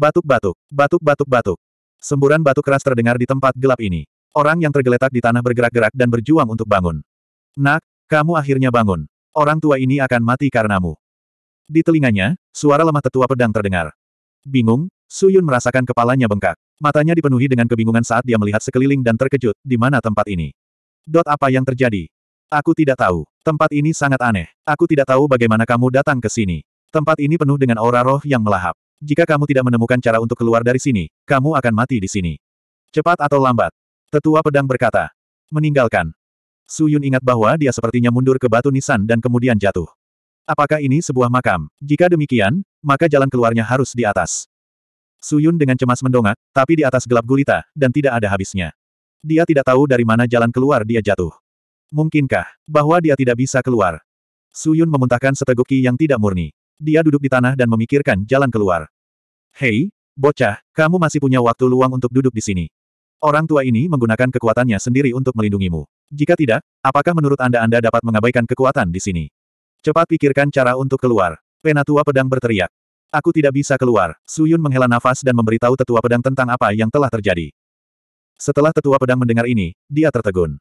Batuk-batuk, batuk-batuk-batuk. Semburan batu keras terdengar di tempat gelap ini. Orang yang tergeletak di tanah bergerak-gerak dan berjuang untuk bangun. Nak, kamu akhirnya bangun. Orang tua ini akan mati karenamu. Di telinganya, suara lemah tetua pedang terdengar. Bingung, Suyun merasakan kepalanya bengkak. Matanya dipenuhi dengan kebingungan saat dia melihat sekeliling dan terkejut, di mana tempat ini. Dot apa yang terjadi? Aku tidak tahu. Tempat ini sangat aneh. Aku tidak tahu bagaimana kamu datang ke sini. Tempat ini penuh dengan aura roh yang melahap. Jika kamu tidak menemukan cara untuk keluar dari sini, kamu akan mati di sini. Cepat atau lambat. Tetua pedang berkata. Meninggalkan. Su Yun ingat bahwa dia sepertinya mundur ke batu nisan dan kemudian jatuh. Apakah ini sebuah makam? Jika demikian, maka jalan keluarnya harus di atas. Su Yun dengan cemas mendongak, tapi di atas gelap gulita, dan tidak ada habisnya. Dia tidak tahu dari mana jalan keluar dia jatuh. Mungkinkah, bahwa dia tidak bisa keluar? Su Yun memuntahkan seteguk ki yang tidak murni dia duduk di tanah dan memikirkan jalan keluar. Hei, bocah, kamu masih punya waktu luang untuk duduk di sini. Orang tua ini menggunakan kekuatannya sendiri untuk melindungimu. Jika tidak, apakah menurut Anda Anda dapat mengabaikan kekuatan di sini? Cepat pikirkan cara untuk keluar. Penatua pedang berteriak. Aku tidak bisa keluar. Suyun menghela nafas dan memberitahu tetua pedang tentang apa yang telah terjadi. Setelah tetua pedang mendengar ini, dia tertegun.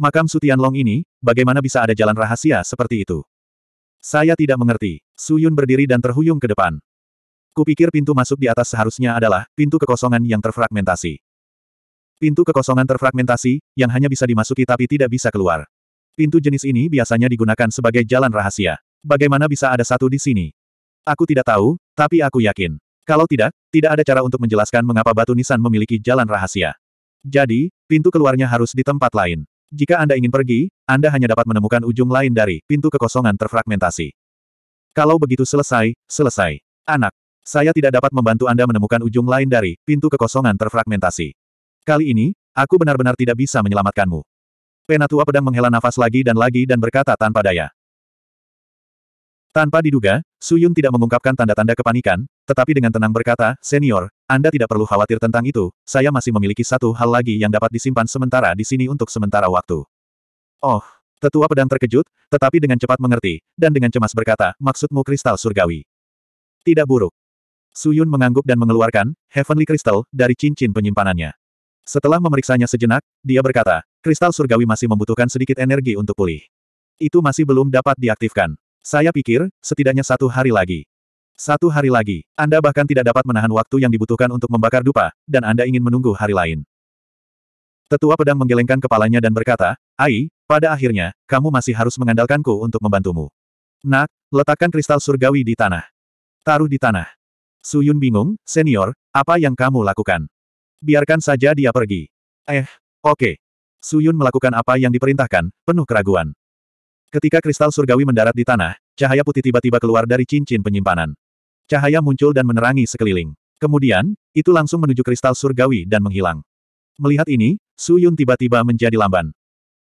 Makam Sutian Long ini, bagaimana bisa ada jalan rahasia seperti itu? Saya tidak mengerti. Su Yun berdiri dan terhuyung ke depan. Kupikir pintu masuk di atas seharusnya adalah pintu kekosongan yang terfragmentasi. Pintu kekosongan terfragmentasi, yang hanya bisa dimasuki tapi tidak bisa keluar. Pintu jenis ini biasanya digunakan sebagai jalan rahasia. Bagaimana bisa ada satu di sini? Aku tidak tahu, tapi aku yakin. Kalau tidak, tidak ada cara untuk menjelaskan mengapa batu nisan memiliki jalan rahasia. Jadi, pintu keluarnya harus di tempat lain. Jika Anda ingin pergi, Anda hanya dapat menemukan ujung lain dari pintu kekosongan terfragmentasi. Kalau begitu selesai, selesai. Anak, saya tidak dapat membantu Anda menemukan ujung lain dari pintu kekosongan terfragmentasi. Kali ini, aku benar-benar tidak bisa menyelamatkanmu. Penatua pedang menghela nafas lagi dan lagi dan berkata tanpa daya. Tanpa diduga, Su Yun tidak mengungkapkan tanda-tanda kepanikan, tetapi dengan tenang berkata, Senior, Anda tidak perlu khawatir tentang itu, saya masih memiliki satu hal lagi yang dapat disimpan sementara di sini untuk sementara waktu. Oh, tetua pedang terkejut, tetapi dengan cepat mengerti, dan dengan cemas berkata, maksudmu kristal surgawi. Tidak buruk. Su Yun mengangguk dan mengeluarkan, Heavenly Crystal, dari cincin penyimpanannya. Setelah memeriksanya sejenak, dia berkata, kristal surgawi masih membutuhkan sedikit energi untuk pulih. Itu masih belum dapat diaktifkan. Saya pikir, setidaknya satu hari lagi. Satu hari lagi, Anda bahkan tidak dapat menahan waktu yang dibutuhkan untuk membakar dupa, dan Anda ingin menunggu hari lain. Tetua pedang menggelengkan kepalanya dan berkata, Ai, pada akhirnya, kamu masih harus mengandalkanku untuk membantumu. Nak, letakkan kristal surgawi di tanah. Taruh di tanah. Suyun bingung, senior, apa yang kamu lakukan? Biarkan saja dia pergi. Eh, oke. Okay. Suyun melakukan apa yang diperintahkan, penuh keraguan. Ketika kristal surgawi mendarat di tanah, cahaya putih tiba-tiba keluar dari cincin penyimpanan. Cahaya muncul dan menerangi sekeliling. Kemudian, itu langsung menuju kristal surgawi dan menghilang. Melihat ini, Su Yun tiba-tiba menjadi lamban.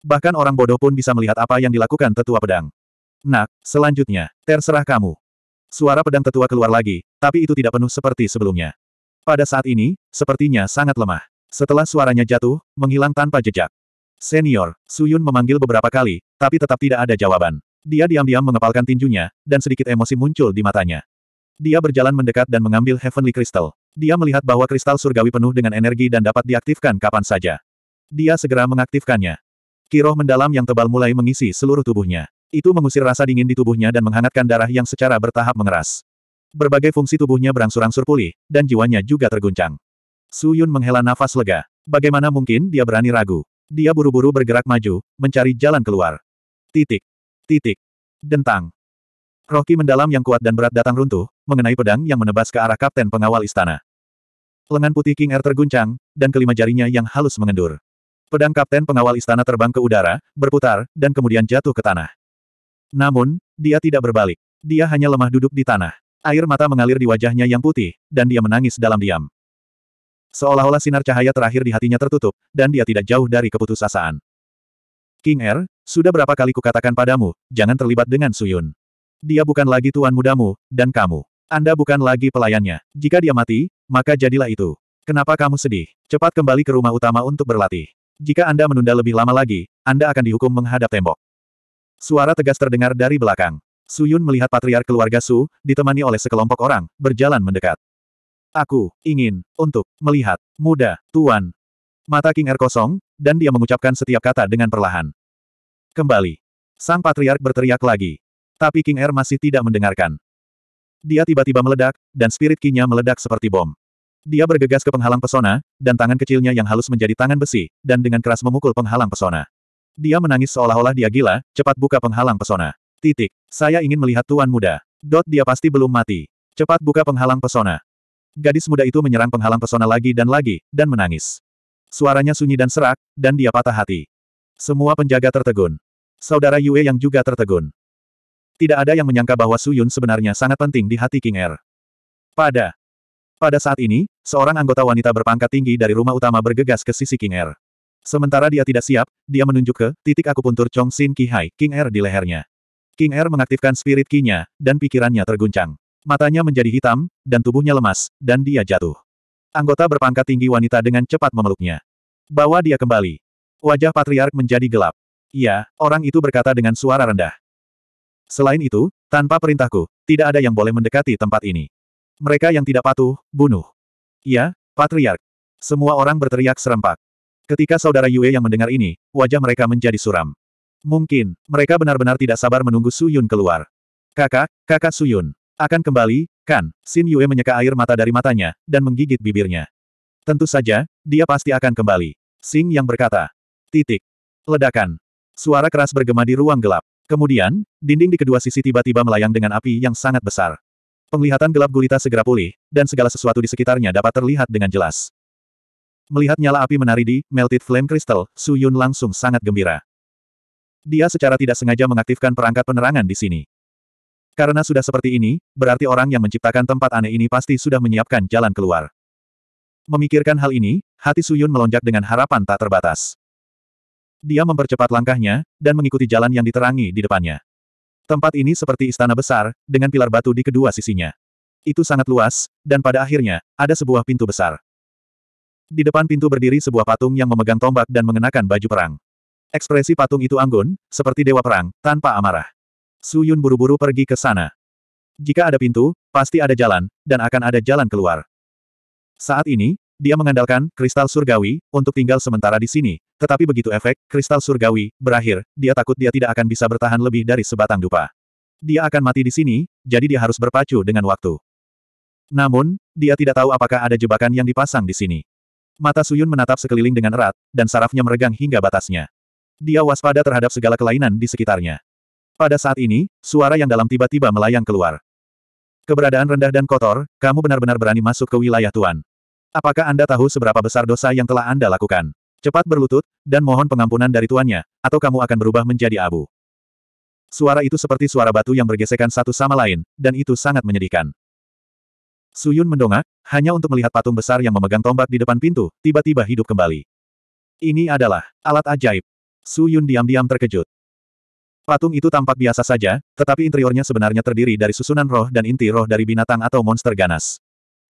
Bahkan orang bodoh pun bisa melihat apa yang dilakukan tetua pedang. Nak, selanjutnya, terserah kamu. Suara pedang tetua keluar lagi, tapi itu tidak penuh seperti sebelumnya. Pada saat ini, sepertinya sangat lemah. Setelah suaranya jatuh, menghilang tanpa jejak. Senior, Suyun memanggil beberapa kali, tapi tetap tidak ada jawaban. Dia diam-diam mengepalkan tinjunya, dan sedikit emosi muncul di matanya. Dia berjalan mendekat dan mengambil Heavenly Crystal. Dia melihat bahwa kristal surgawi penuh dengan energi dan dapat diaktifkan kapan saja. Dia segera mengaktifkannya. Kiroh mendalam yang tebal mulai mengisi seluruh tubuhnya. Itu mengusir rasa dingin di tubuhnya dan menghangatkan darah yang secara bertahap mengeras. Berbagai fungsi tubuhnya berangsur-angsur pulih, dan jiwanya juga terguncang. Suyun menghela nafas lega. Bagaimana mungkin dia berani ragu? Dia buru-buru bergerak maju, mencari jalan keluar. Titik. Titik. Dentang. Roki mendalam yang kuat dan berat datang runtuh, mengenai pedang yang menebas ke arah kapten pengawal istana. Lengan putih King Air terguncang, dan kelima jarinya yang halus mengendur. Pedang kapten pengawal istana terbang ke udara, berputar, dan kemudian jatuh ke tanah. Namun, dia tidak berbalik. Dia hanya lemah duduk di tanah. Air mata mengalir di wajahnya yang putih, dan dia menangis dalam diam. Seolah-olah sinar cahaya terakhir di hatinya tertutup, dan dia tidak jauh dari keputusasaan. King Er, sudah berapa kali kukatakan padamu, jangan terlibat dengan Suyun. Dia bukan lagi tuan mudamu, dan kamu. Anda bukan lagi pelayannya. Jika dia mati, maka jadilah itu. Kenapa kamu sedih? Cepat kembali ke rumah utama untuk berlatih. Jika Anda menunda lebih lama lagi, Anda akan dihukum menghadap tembok. Suara tegas terdengar dari belakang. Suyun melihat patriark keluarga Su, ditemani oleh sekelompok orang, berjalan mendekat. Aku ingin untuk melihat muda, tuan. Mata King Er kosong, dan dia mengucapkan setiap kata dengan perlahan. Kembali. Sang patriark berteriak lagi. Tapi King Er masih tidak mendengarkan. Dia tiba-tiba meledak, dan spirit kinya meledak seperti bom. Dia bergegas ke penghalang pesona, dan tangan kecilnya yang halus menjadi tangan besi, dan dengan keras memukul penghalang pesona. Dia menangis seolah-olah dia gila, cepat buka penghalang pesona. Titik. Saya ingin melihat tuan muda. Dot dia pasti belum mati. Cepat buka penghalang pesona. Gadis muda itu menyerang penghalang pesona lagi dan lagi, dan menangis. Suaranya sunyi dan serak, dan dia patah hati. Semua penjaga tertegun. Saudara Yue yang juga tertegun. Tidak ada yang menyangka bahwa Suyun sebenarnya sangat penting di hati King Er. Pada pada saat ini, seorang anggota wanita berpangkat tinggi dari rumah utama bergegas ke sisi King Er. Sementara dia tidak siap, dia menunjuk ke titik akupuntur Chong Xin Sin Hai King Er di lehernya. King Er mengaktifkan spirit kinya, dan pikirannya terguncang. Matanya menjadi hitam, dan tubuhnya lemas, dan dia jatuh. Anggota berpangkat tinggi wanita dengan cepat memeluknya. Bawa dia kembali. Wajah patriark menjadi gelap. Iya, orang itu berkata dengan suara rendah. Selain itu, tanpa perintahku, tidak ada yang boleh mendekati tempat ini. Mereka yang tidak patuh, bunuh. Iya, patriark. Semua orang berteriak serempak. Ketika saudara Yue yang mendengar ini, wajah mereka menjadi suram. Mungkin, mereka benar-benar tidak sabar menunggu Suyun keluar. Kakak, kakak Suyun. Akan kembali, kan? Xin Yue menyeka air mata dari matanya, dan menggigit bibirnya. Tentu saja, dia pasti akan kembali. Sing yang berkata. Titik. Ledakan. Suara keras bergema di ruang gelap. Kemudian, dinding di kedua sisi tiba-tiba melayang dengan api yang sangat besar. Penglihatan gelap gulita segera pulih, dan segala sesuatu di sekitarnya dapat terlihat dengan jelas. Melihat nyala api menari di Melted Flame Crystal, Su Yun langsung sangat gembira. Dia secara tidak sengaja mengaktifkan perangkat penerangan di sini. Karena sudah seperti ini, berarti orang yang menciptakan tempat aneh ini pasti sudah menyiapkan jalan keluar. Memikirkan hal ini, hati Suyun melonjak dengan harapan tak terbatas. Dia mempercepat langkahnya, dan mengikuti jalan yang diterangi di depannya. Tempat ini seperti istana besar, dengan pilar batu di kedua sisinya. Itu sangat luas, dan pada akhirnya, ada sebuah pintu besar. Di depan pintu berdiri sebuah patung yang memegang tombak dan mengenakan baju perang. Ekspresi patung itu anggun, seperti dewa perang, tanpa amarah. Su Yun buru-buru pergi ke sana. Jika ada pintu, pasti ada jalan, dan akan ada jalan keluar. Saat ini, dia mengandalkan kristal surgawi untuk tinggal sementara di sini, tetapi begitu efek kristal surgawi berakhir, dia takut dia tidak akan bisa bertahan lebih dari sebatang dupa. Dia akan mati di sini, jadi dia harus berpacu dengan waktu. Namun, dia tidak tahu apakah ada jebakan yang dipasang di sini. Mata Suyun menatap sekeliling dengan erat, dan sarafnya meregang hingga batasnya. Dia waspada terhadap segala kelainan di sekitarnya. Pada saat ini, suara yang dalam tiba-tiba melayang keluar. Keberadaan rendah dan kotor, kamu benar-benar berani masuk ke wilayah Tuan. Apakah Anda tahu seberapa besar dosa yang telah Anda lakukan? Cepat berlutut, dan mohon pengampunan dari tuannya, atau kamu akan berubah menjadi abu. Suara itu seperti suara batu yang bergesekan satu sama lain, dan itu sangat menyedihkan. Suyun mendongak, hanya untuk melihat patung besar yang memegang tombak di depan pintu, tiba-tiba hidup kembali. Ini adalah alat ajaib. Suyun diam-diam terkejut. Patung itu tampak biasa saja, tetapi interiornya sebenarnya terdiri dari susunan roh dan inti roh dari binatang atau monster ganas.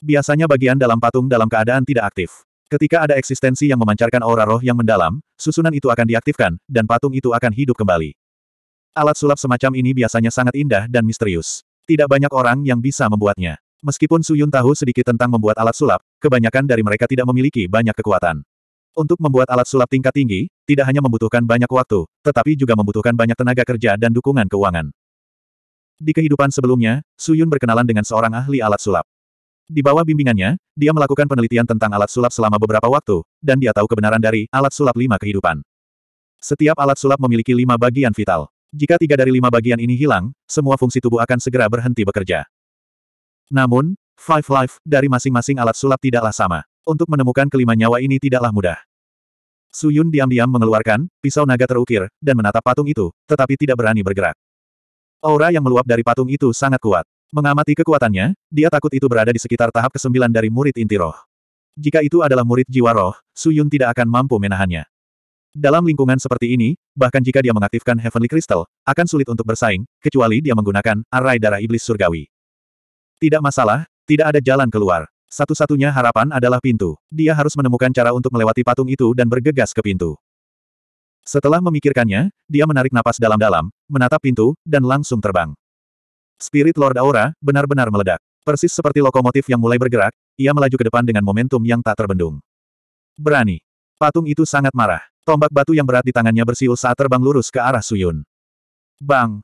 Biasanya bagian dalam patung dalam keadaan tidak aktif. Ketika ada eksistensi yang memancarkan aura roh yang mendalam, susunan itu akan diaktifkan, dan patung itu akan hidup kembali. Alat sulap semacam ini biasanya sangat indah dan misterius. Tidak banyak orang yang bisa membuatnya. Meskipun Suyun tahu sedikit tentang membuat alat sulap, kebanyakan dari mereka tidak memiliki banyak kekuatan. Untuk membuat alat sulap tingkat tinggi, tidak hanya membutuhkan banyak waktu, tetapi juga membutuhkan banyak tenaga kerja dan dukungan keuangan. Di kehidupan sebelumnya, Suyun berkenalan dengan seorang ahli alat sulap. Di bawah bimbingannya, dia melakukan penelitian tentang alat sulap selama beberapa waktu, dan dia tahu kebenaran dari alat sulap lima kehidupan. Setiap alat sulap memiliki lima bagian vital. Jika tiga dari lima bagian ini hilang, semua fungsi tubuh akan segera berhenti bekerja. Namun, Five Life dari masing-masing alat sulap tidaklah sama. Untuk menemukan kelima nyawa ini tidaklah mudah. Suyun diam-diam mengeluarkan pisau naga terukir dan menatap patung itu, tetapi tidak berani bergerak. Aura yang meluap dari patung itu sangat kuat. Mengamati kekuatannya, dia takut itu berada di sekitar tahap kesembilan dari murid inti roh. Jika itu adalah murid jiwa roh, Suyun tidak akan mampu menahannya. Dalam lingkungan seperti ini, bahkan jika dia mengaktifkan Heavenly Crystal, akan sulit untuk bersaing, kecuali dia menggunakan arai darah iblis surgawi. Tidak masalah, tidak ada jalan keluar. Satu-satunya harapan adalah pintu. Dia harus menemukan cara untuk melewati patung itu dan bergegas ke pintu. Setelah memikirkannya, dia menarik napas dalam-dalam, menatap pintu, dan langsung terbang. Spirit Lord Aura benar-benar meledak. Persis seperti lokomotif yang mulai bergerak, ia melaju ke depan dengan momentum yang tak terbendung. Berani. Patung itu sangat marah. Tombak batu yang berat di tangannya bersiul saat terbang lurus ke arah Suyun. Bang!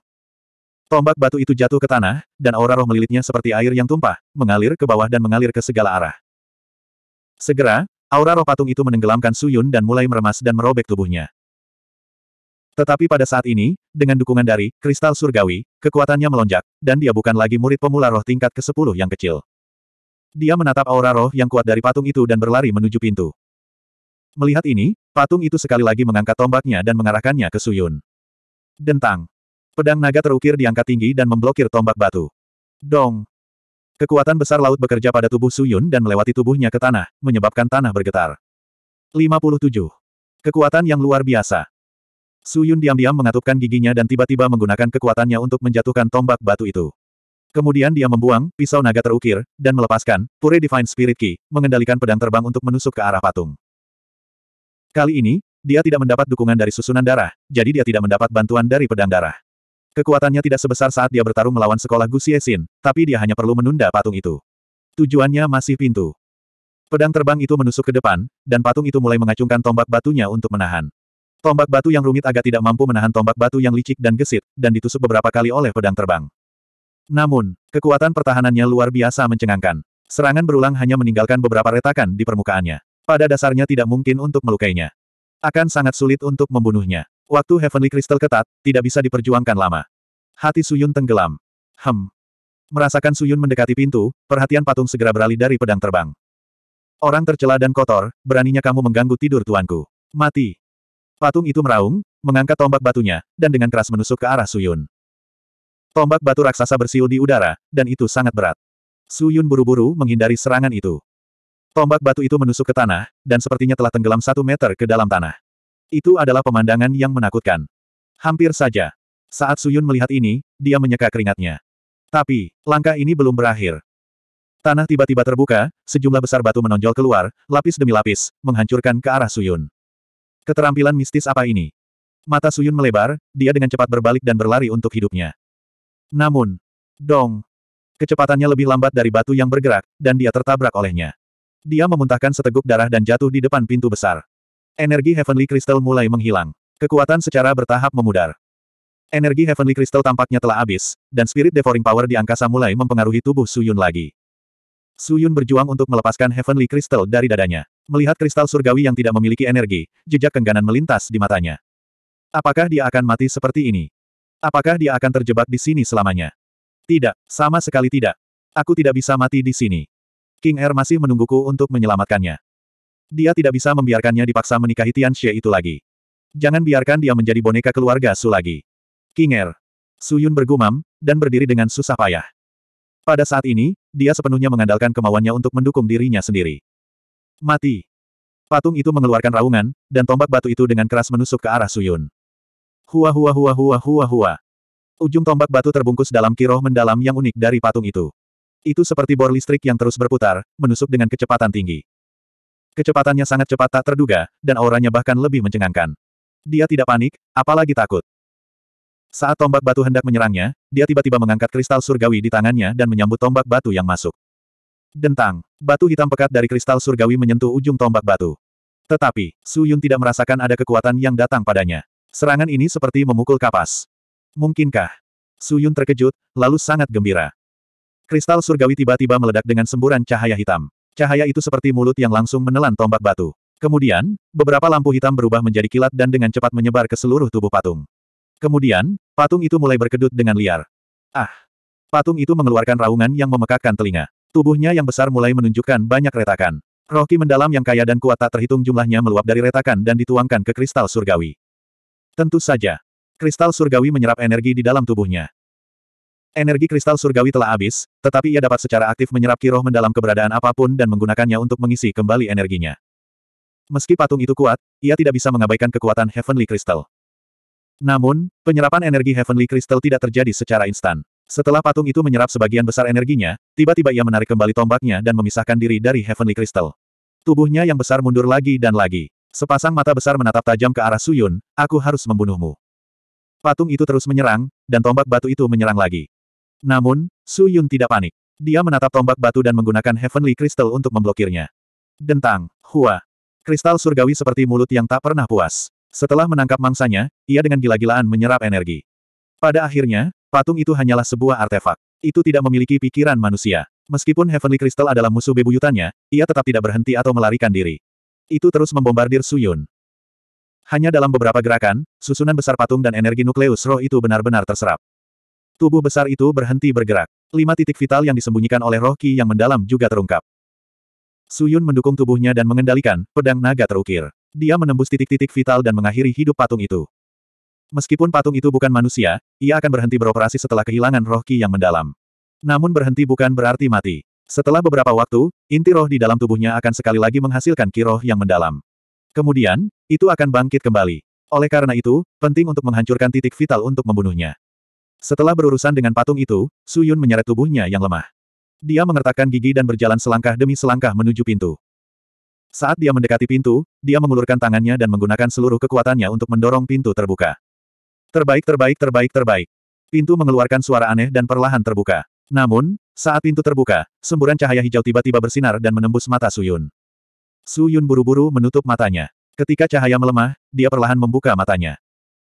Tombak batu itu jatuh ke tanah, dan aura roh melilitnya seperti air yang tumpah, mengalir ke bawah dan mengalir ke segala arah. Segera, aura roh patung itu menenggelamkan Suyun dan mulai meremas dan merobek tubuhnya. Tetapi pada saat ini, dengan dukungan dari kristal surgawi, kekuatannya melonjak, dan dia bukan lagi murid pemula roh tingkat ke-10 yang kecil. Dia menatap aura roh yang kuat dari patung itu dan berlari menuju pintu. Melihat ini, patung itu sekali lagi mengangkat tombaknya dan mengarahkannya ke Suyun. Dentang. Pedang naga terukir diangkat tinggi dan memblokir tombak batu. Dong! Kekuatan besar laut bekerja pada tubuh Suyun dan melewati tubuhnya ke tanah, menyebabkan tanah bergetar. 57. Kekuatan yang luar biasa. Suyun diam-diam mengatupkan giginya dan tiba-tiba menggunakan kekuatannya untuk menjatuhkan tombak batu itu. Kemudian dia membuang pisau naga terukir, dan melepaskan Pure Divine Spirit Key, mengendalikan pedang terbang untuk menusuk ke arah patung. Kali ini, dia tidak mendapat dukungan dari susunan darah, jadi dia tidak mendapat bantuan dari pedang darah. Kekuatannya tidak sebesar saat dia bertarung melawan sekolah Gu Xiexin, tapi dia hanya perlu menunda patung itu. Tujuannya masih pintu. Pedang terbang itu menusuk ke depan, dan patung itu mulai mengacungkan tombak batunya untuk menahan. Tombak batu yang rumit agak tidak mampu menahan tombak batu yang licik dan gesit, dan ditusuk beberapa kali oleh pedang terbang. Namun, kekuatan pertahanannya luar biasa mencengangkan. Serangan berulang hanya meninggalkan beberapa retakan di permukaannya. Pada dasarnya tidak mungkin untuk melukainya. Akan sangat sulit untuk membunuhnya. Waktu Heavenly Crystal ketat, tidak bisa diperjuangkan lama. Hati Suyun tenggelam. Hem. Merasakan Suyun mendekati pintu, perhatian patung segera beralih dari pedang terbang. Orang tercela dan kotor, beraninya kamu mengganggu tidur tuanku. Mati. Patung itu meraung, mengangkat tombak batunya, dan dengan keras menusuk ke arah Suyun. Tombak batu raksasa bersiul di udara, dan itu sangat berat. Suyun buru-buru menghindari serangan itu. Tombak batu itu menusuk ke tanah, dan sepertinya telah tenggelam satu meter ke dalam tanah. Itu adalah pemandangan yang menakutkan. Hampir saja. Saat Suyun melihat ini, dia menyeka keringatnya. Tapi, langkah ini belum berakhir. Tanah tiba-tiba terbuka, sejumlah besar batu menonjol keluar, lapis demi lapis, menghancurkan ke arah Suyun. Keterampilan mistis apa ini? Mata Suyun melebar, dia dengan cepat berbalik dan berlari untuk hidupnya. Namun, dong, kecepatannya lebih lambat dari batu yang bergerak, dan dia tertabrak olehnya. Dia memuntahkan seteguk darah dan jatuh di depan pintu besar. Energi Heavenly Crystal mulai menghilang. Kekuatan secara bertahap memudar. Energi Heavenly Crystal tampaknya telah habis, dan spirit devouring power di angkasa mulai mempengaruhi tubuh Suyun lagi. Suyun berjuang untuk melepaskan Heavenly Crystal dari dadanya. Melihat kristal surgawi yang tidak memiliki energi, jejak kengganan melintas di matanya. Apakah dia akan mati seperti ini? Apakah dia akan terjebak di sini selamanya? Tidak, sama sekali tidak. Aku tidak bisa mati di sini. King Air masih menungguku untuk menyelamatkannya. Dia tidak bisa membiarkannya dipaksa menikahi Tian Xie itu lagi. Jangan biarkan dia menjadi boneka keluarga Su lagi. Kinger. Su Yun bergumam, dan berdiri dengan susah payah. Pada saat ini, dia sepenuhnya mengandalkan kemauannya untuk mendukung dirinya sendiri. Mati. Patung itu mengeluarkan raungan, dan tombak batu itu dengan keras menusuk ke arah Suyun. Hua hua hua hua hua hua. Ujung tombak batu terbungkus dalam kiroh mendalam yang unik dari patung itu. Itu seperti bor listrik yang terus berputar, menusuk dengan kecepatan tinggi. Kecepatannya sangat cepat tak terduga, dan auranya bahkan lebih mencengangkan. Dia tidak panik, apalagi takut. Saat tombak batu hendak menyerangnya, dia tiba-tiba mengangkat kristal surgawi di tangannya dan menyambut tombak batu yang masuk. Dentang, batu hitam pekat dari kristal surgawi menyentuh ujung tombak batu. Tetapi, Su Yun tidak merasakan ada kekuatan yang datang padanya. Serangan ini seperti memukul kapas. Mungkinkah? Su Yun terkejut, lalu sangat gembira. Kristal surgawi tiba-tiba meledak dengan semburan cahaya hitam. Cahaya itu seperti mulut yang langsung menelan tombak batu. Kemudian, beberapa lampu hitam berubah menjadi kilat dan dengan cepat menyebar ke seluruh tubuh patung. Kemudian, patung itu mulai berkedut dengan liar. Ah! Patung itu mengeluarkan raungan yang memekakkan telinga. Tubuhnya yang besar mulai menunjukkan banyak retakan. Rohki mendalam yang kaya dan kuat tak terhitung jumlahnya meluap dari retakan dan dituangkan ke kristal surgawi. Tentu saja. Kristal surgawi menyerap energi di dalam tubuhnya. Energi kristal surgawi telah habis, tetapi ia dapat secara aktif menyerap kiroh mendalam keberadaan apapun dan menggunakannya untuk mengisi kembali energinya. Meski patung itu kuat, ia tidak bisa mengabaikan kekuatan Heavenly Crystal. Namun, penyerapan energi Heavenly Crystal tidak terjadi secara instan. Setelah patung itu menyerap sebagian besar energinya, tiba-tiba ia menarik kembali tombaknya dan memisahkan diri dari Heavenly Crystal. Tubuhnya yang besar mundur lagi dan lagi. Sepasang mata besar menatap tajam ke arah Suyun, aku harus membunuhmu. Patung itu terus menyerang, dan tombak batu itu menyerang lagi. Namun, Su Yun tidak panik. Dia menatap tombak batu dan menggunakan Heavenly Crystal untuk memblokirnya. Dentang, Hua. Kristal surgawi seperti mulut yang tak pernah puas. Setelah menangkap mangsanya, ia dengan gila-gilaan menyerap energi. Pada akhirnya, patung itu hanyalah sebuah artefak. Itu tidak memiliki pikiran manusia. Meskipun Heavenly Crystal adalah musuh bebuyutannya, ia tetap tidak berhenti atau melarikan diri. Itu terus membombardir Suyun. Hanya dalam beberapa gerakan, susunan besar patung dan energi nukleus roh itu benar-benar terserap. Tubuh besar itu berhenti bergerak. Lima titik vital yang disembunyikan oleh roh Qi yang mendalam juga terungkap. Suyun mendukung tubuhnya dan mengendalikan pedang naga terukir. Dia menembus titik-titik vital dan mengakhiri hidup patung itu. Meskipun patung itu bukan manusia, ia akan berhenti beroperasi setelah kehilangan roh Qi yang mendalam. Namun berhenti bukan berarti mati. Setelah beberapa waktu, inti roh di dalam tubuhnya akan sekali lagi menghasilkan ki roh yang mendalam. Kemudian, itu akan bangkit kembali. Oleh karena itu, penting untuk menghancurkan titik vital untuk membunuhnya. Setelah berurusan dengan patung itu, Su Yun menyeret tubuhnya yang lemah. Dia mengertakkan gigi dan berjalan selangkah demi selangkah menuju pintu. Saat dia mendekati pintu, dia mengulurkan tangannya dan menggunakan seluruh kekuatannya untuk mendorong pintu terbuka. Terbaik terbaik terbaik terbaik. Pintu mengeluarkan suara aneh dan perlahan terbuka. Namun, saat pintu terbuka, semburan cahaya hijau tiba-tiba bersinar dan menembus mata Su Yun. Su Yun buru-buru menutup matanya. Ketika cahaya melemah, dia perlahan membuka matanya.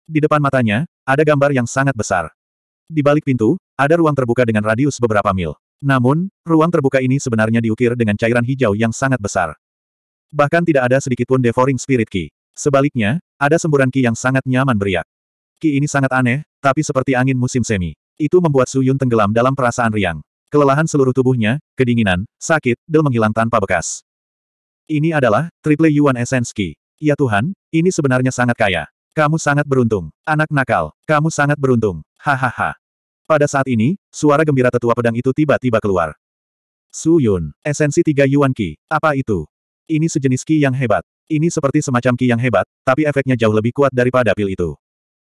Di depan matanya, ada gambar yang sangat besar. Di balik pintu, ada ruang terbuka dengan radius beberapa mil. Namun, ruang terbuka ini sebenarnya diukir dengan cairan hijau yang sangat besar. Bahkan tidak ada sedikitpun devouring spirit ki. Sebaliknya, ada semburan ki yang sangat nyaman beriak. Ki ini sangat aneh, tapi seperti angin musim semi. Itu membuat Yun tenggelam dalam perasaan riang. Kelelahan seluruh tubuhnya, kedinginan, sakit, del menghilang tanpa bekas. Ini adalah, triple Yuan Essence Ki. Ya Tuhan, ini sebenarnya sangat kaya. Kamu sangat beruntung. Anak nakal, kamu sangat beruntung. Hahaha. Pada saat ini, suara gembira tetua pedang itu tiba-tiba keluar. Su Yun, esensi tiga Yuan Qi, apa itu? Ini sejenis ki yang hebat. Ini seperti semacam ki yang hebat, tapi efeknya jauh lebih kuat daripada pil itu.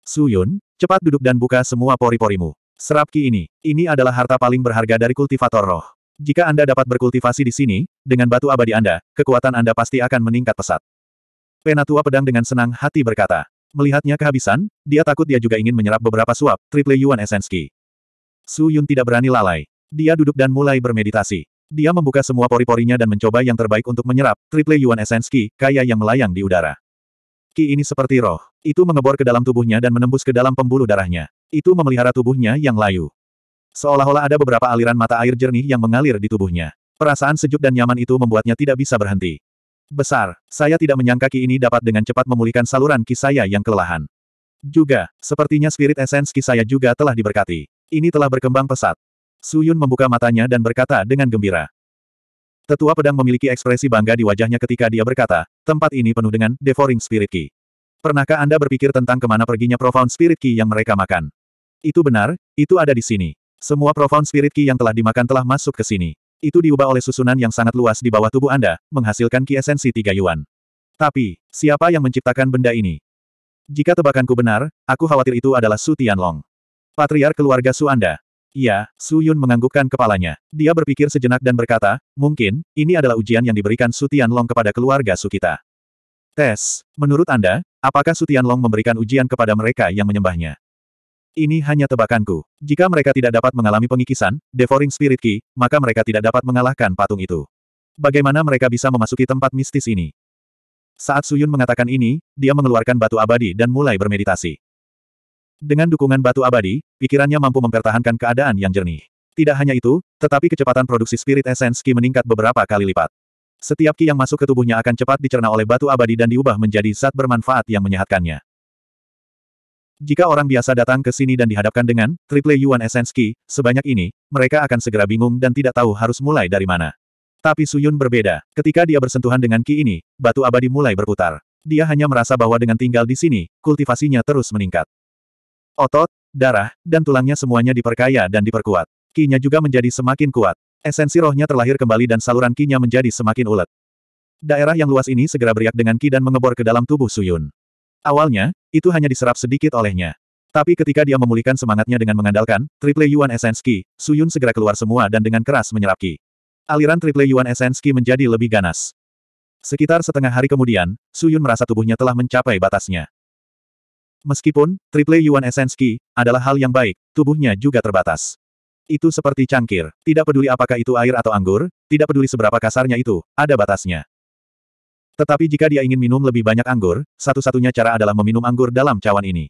Su Yun, cepat duduk dan buka semua pori-porimu. Serap Qi ini. Ini adalah harta paling berharga dari kultivator roh. Jika Anda dapat berkultivasi di sini, dengan batu abadi Anda, kekuatan Anda pasti akan meningkat pesat. Penatua pedang dengan senang hati berkata. Melihatnya kehabisan, dia takut dia juga ingin menyerap beberapa suap, triple yuan esenski. Su Yun tidak berani lalai. Dia duduk dan mulai bermeditasi. Dia membuka semua pori-porinya dan mencoba yang terbaik untuk menyerap triple Yuan Essence Qi, kaya yang melayang di udara. Ki ini seperti roh. Itu mengebor ke dalam tubuhnya dan menembus ke dalam pembuluh darahnya. Itu memelihara tubuhnya yang layu. Seolah-olah ada beberapa aliran mata air jernih yang mengalir di tubuhnya. Perasaan sejuk dan nyaman itu membuatnya tidak bisa berhenti. Besar, saya tidak menyangka ki ini dapat dengan cepat memulihkan saluran ki saya yang kelelahan. Juga, sepertinya spirit essence ki saya juga telah diberkati. Ini telah berkembang pesat. Su Yun membuka matanya dan berkata dengan gembira. Tetua pedang memiliki ekspresi bangga di wajahnya ketika dia berkata, tempat ini penuh dengan devouring spirit key. Pernahkah Anda berpikir tentang kemana perginya profound spirit key yang mereka makan? Itu benar, itu ada di sini. Semua profound spirit key yang telah dimakan telah masuk ke sini. Itu diubah oleh susunan yang sangat luas di bawah tubuh Anda, menghasilkan ki esensi tiga yuan. Tapi, siapa yang menciptakan benda ini? Jika tebakanku benar, aku khawatir itu adalah Su Tianlong. Patriar keluarga Su Anda. Iya, Su Yun menganggukkan kepalanya. Dia berpikir sejenak dan berkata, mungkin, ini adalah ujian yang diberikan Su Long kepada keluarga Su kita. Tes, menurut Anda, apakah Su Long memberikan ujian kepada mereka yang menyembahnya? Ini hanya tebakanku. Jika mereka tidak dapat mengalami pengikisan, devouring spirit key, maka mereka tidak dapat mengalahkan patung itu. Bagaimana mereka bisa memasuki tempat mistis ini? Saat Suyun mengatakan ini, dia mengeluarkan batu abadi dan mulai bermeditasi. Dengan dukungan batu abadi, pikirannya mampu mempertahankan keadaan yang jernih. Tidak hanya itu, tetapi kecepatan produksi spirit essence Ki meningkat beberapa kali lipat. Setiap Ki yang masuk ke tubuhnya akan cepat dicerna oleh batu abadi dan diubah menjadi zat bermanfaat yang menyehatkannya. Jika orang biasa datang ke sini dan dihadapkan dengan triple Yuan Essence Ki, sebanyak ini, mereka akan segera bingung dan tidak tahu harus mulai dari mana. Tapi Suyun berbeda. Ketika dia bersentuhan dengan Ki ini, batu abadi mulai berputar. Dia hanya merasa bahwa dengan tinggal di sini, kultivasinya terus meningkat. Otot, darah, dan tulangnya semuanya diperkaya dan diperkuat. Kinya juga menjadi semakin kuat. Esensi rohnya terlahir kembali dan saluran kinya menjadi semakin ulet. Daerah yang luas ini segera beriak dengan ki dan mengebor ke dalam tubuh Suyun. Awalnya, itu hanya diserap sedikit olehnya. Tapi ketika dia memulihkan semangatnya dengan mengandalkan Triple Yuan Essence Ki, Suyun segera keluar semua dan dengan keras menyerap Ki. Aliran Triple Yuan Essence Ki menjadi lebih ganas. Sekitar setengah hari kemudian, Suyun merasa tubuhnya telah mencapai batasnya. Meskipun, triple Yuan Essence Key, adalah hal yang baik, tubuhnya juga terbatas. Itu seperti cangkir, tidak peduli apakah itu air atau anggur, tidak peduli seberapa kasarnya itu, ada batasnya. Tetapi jika dia ingin minum lebih banyak anggur, satu-satunya cara adalah meminum anggur dalam cawan ini.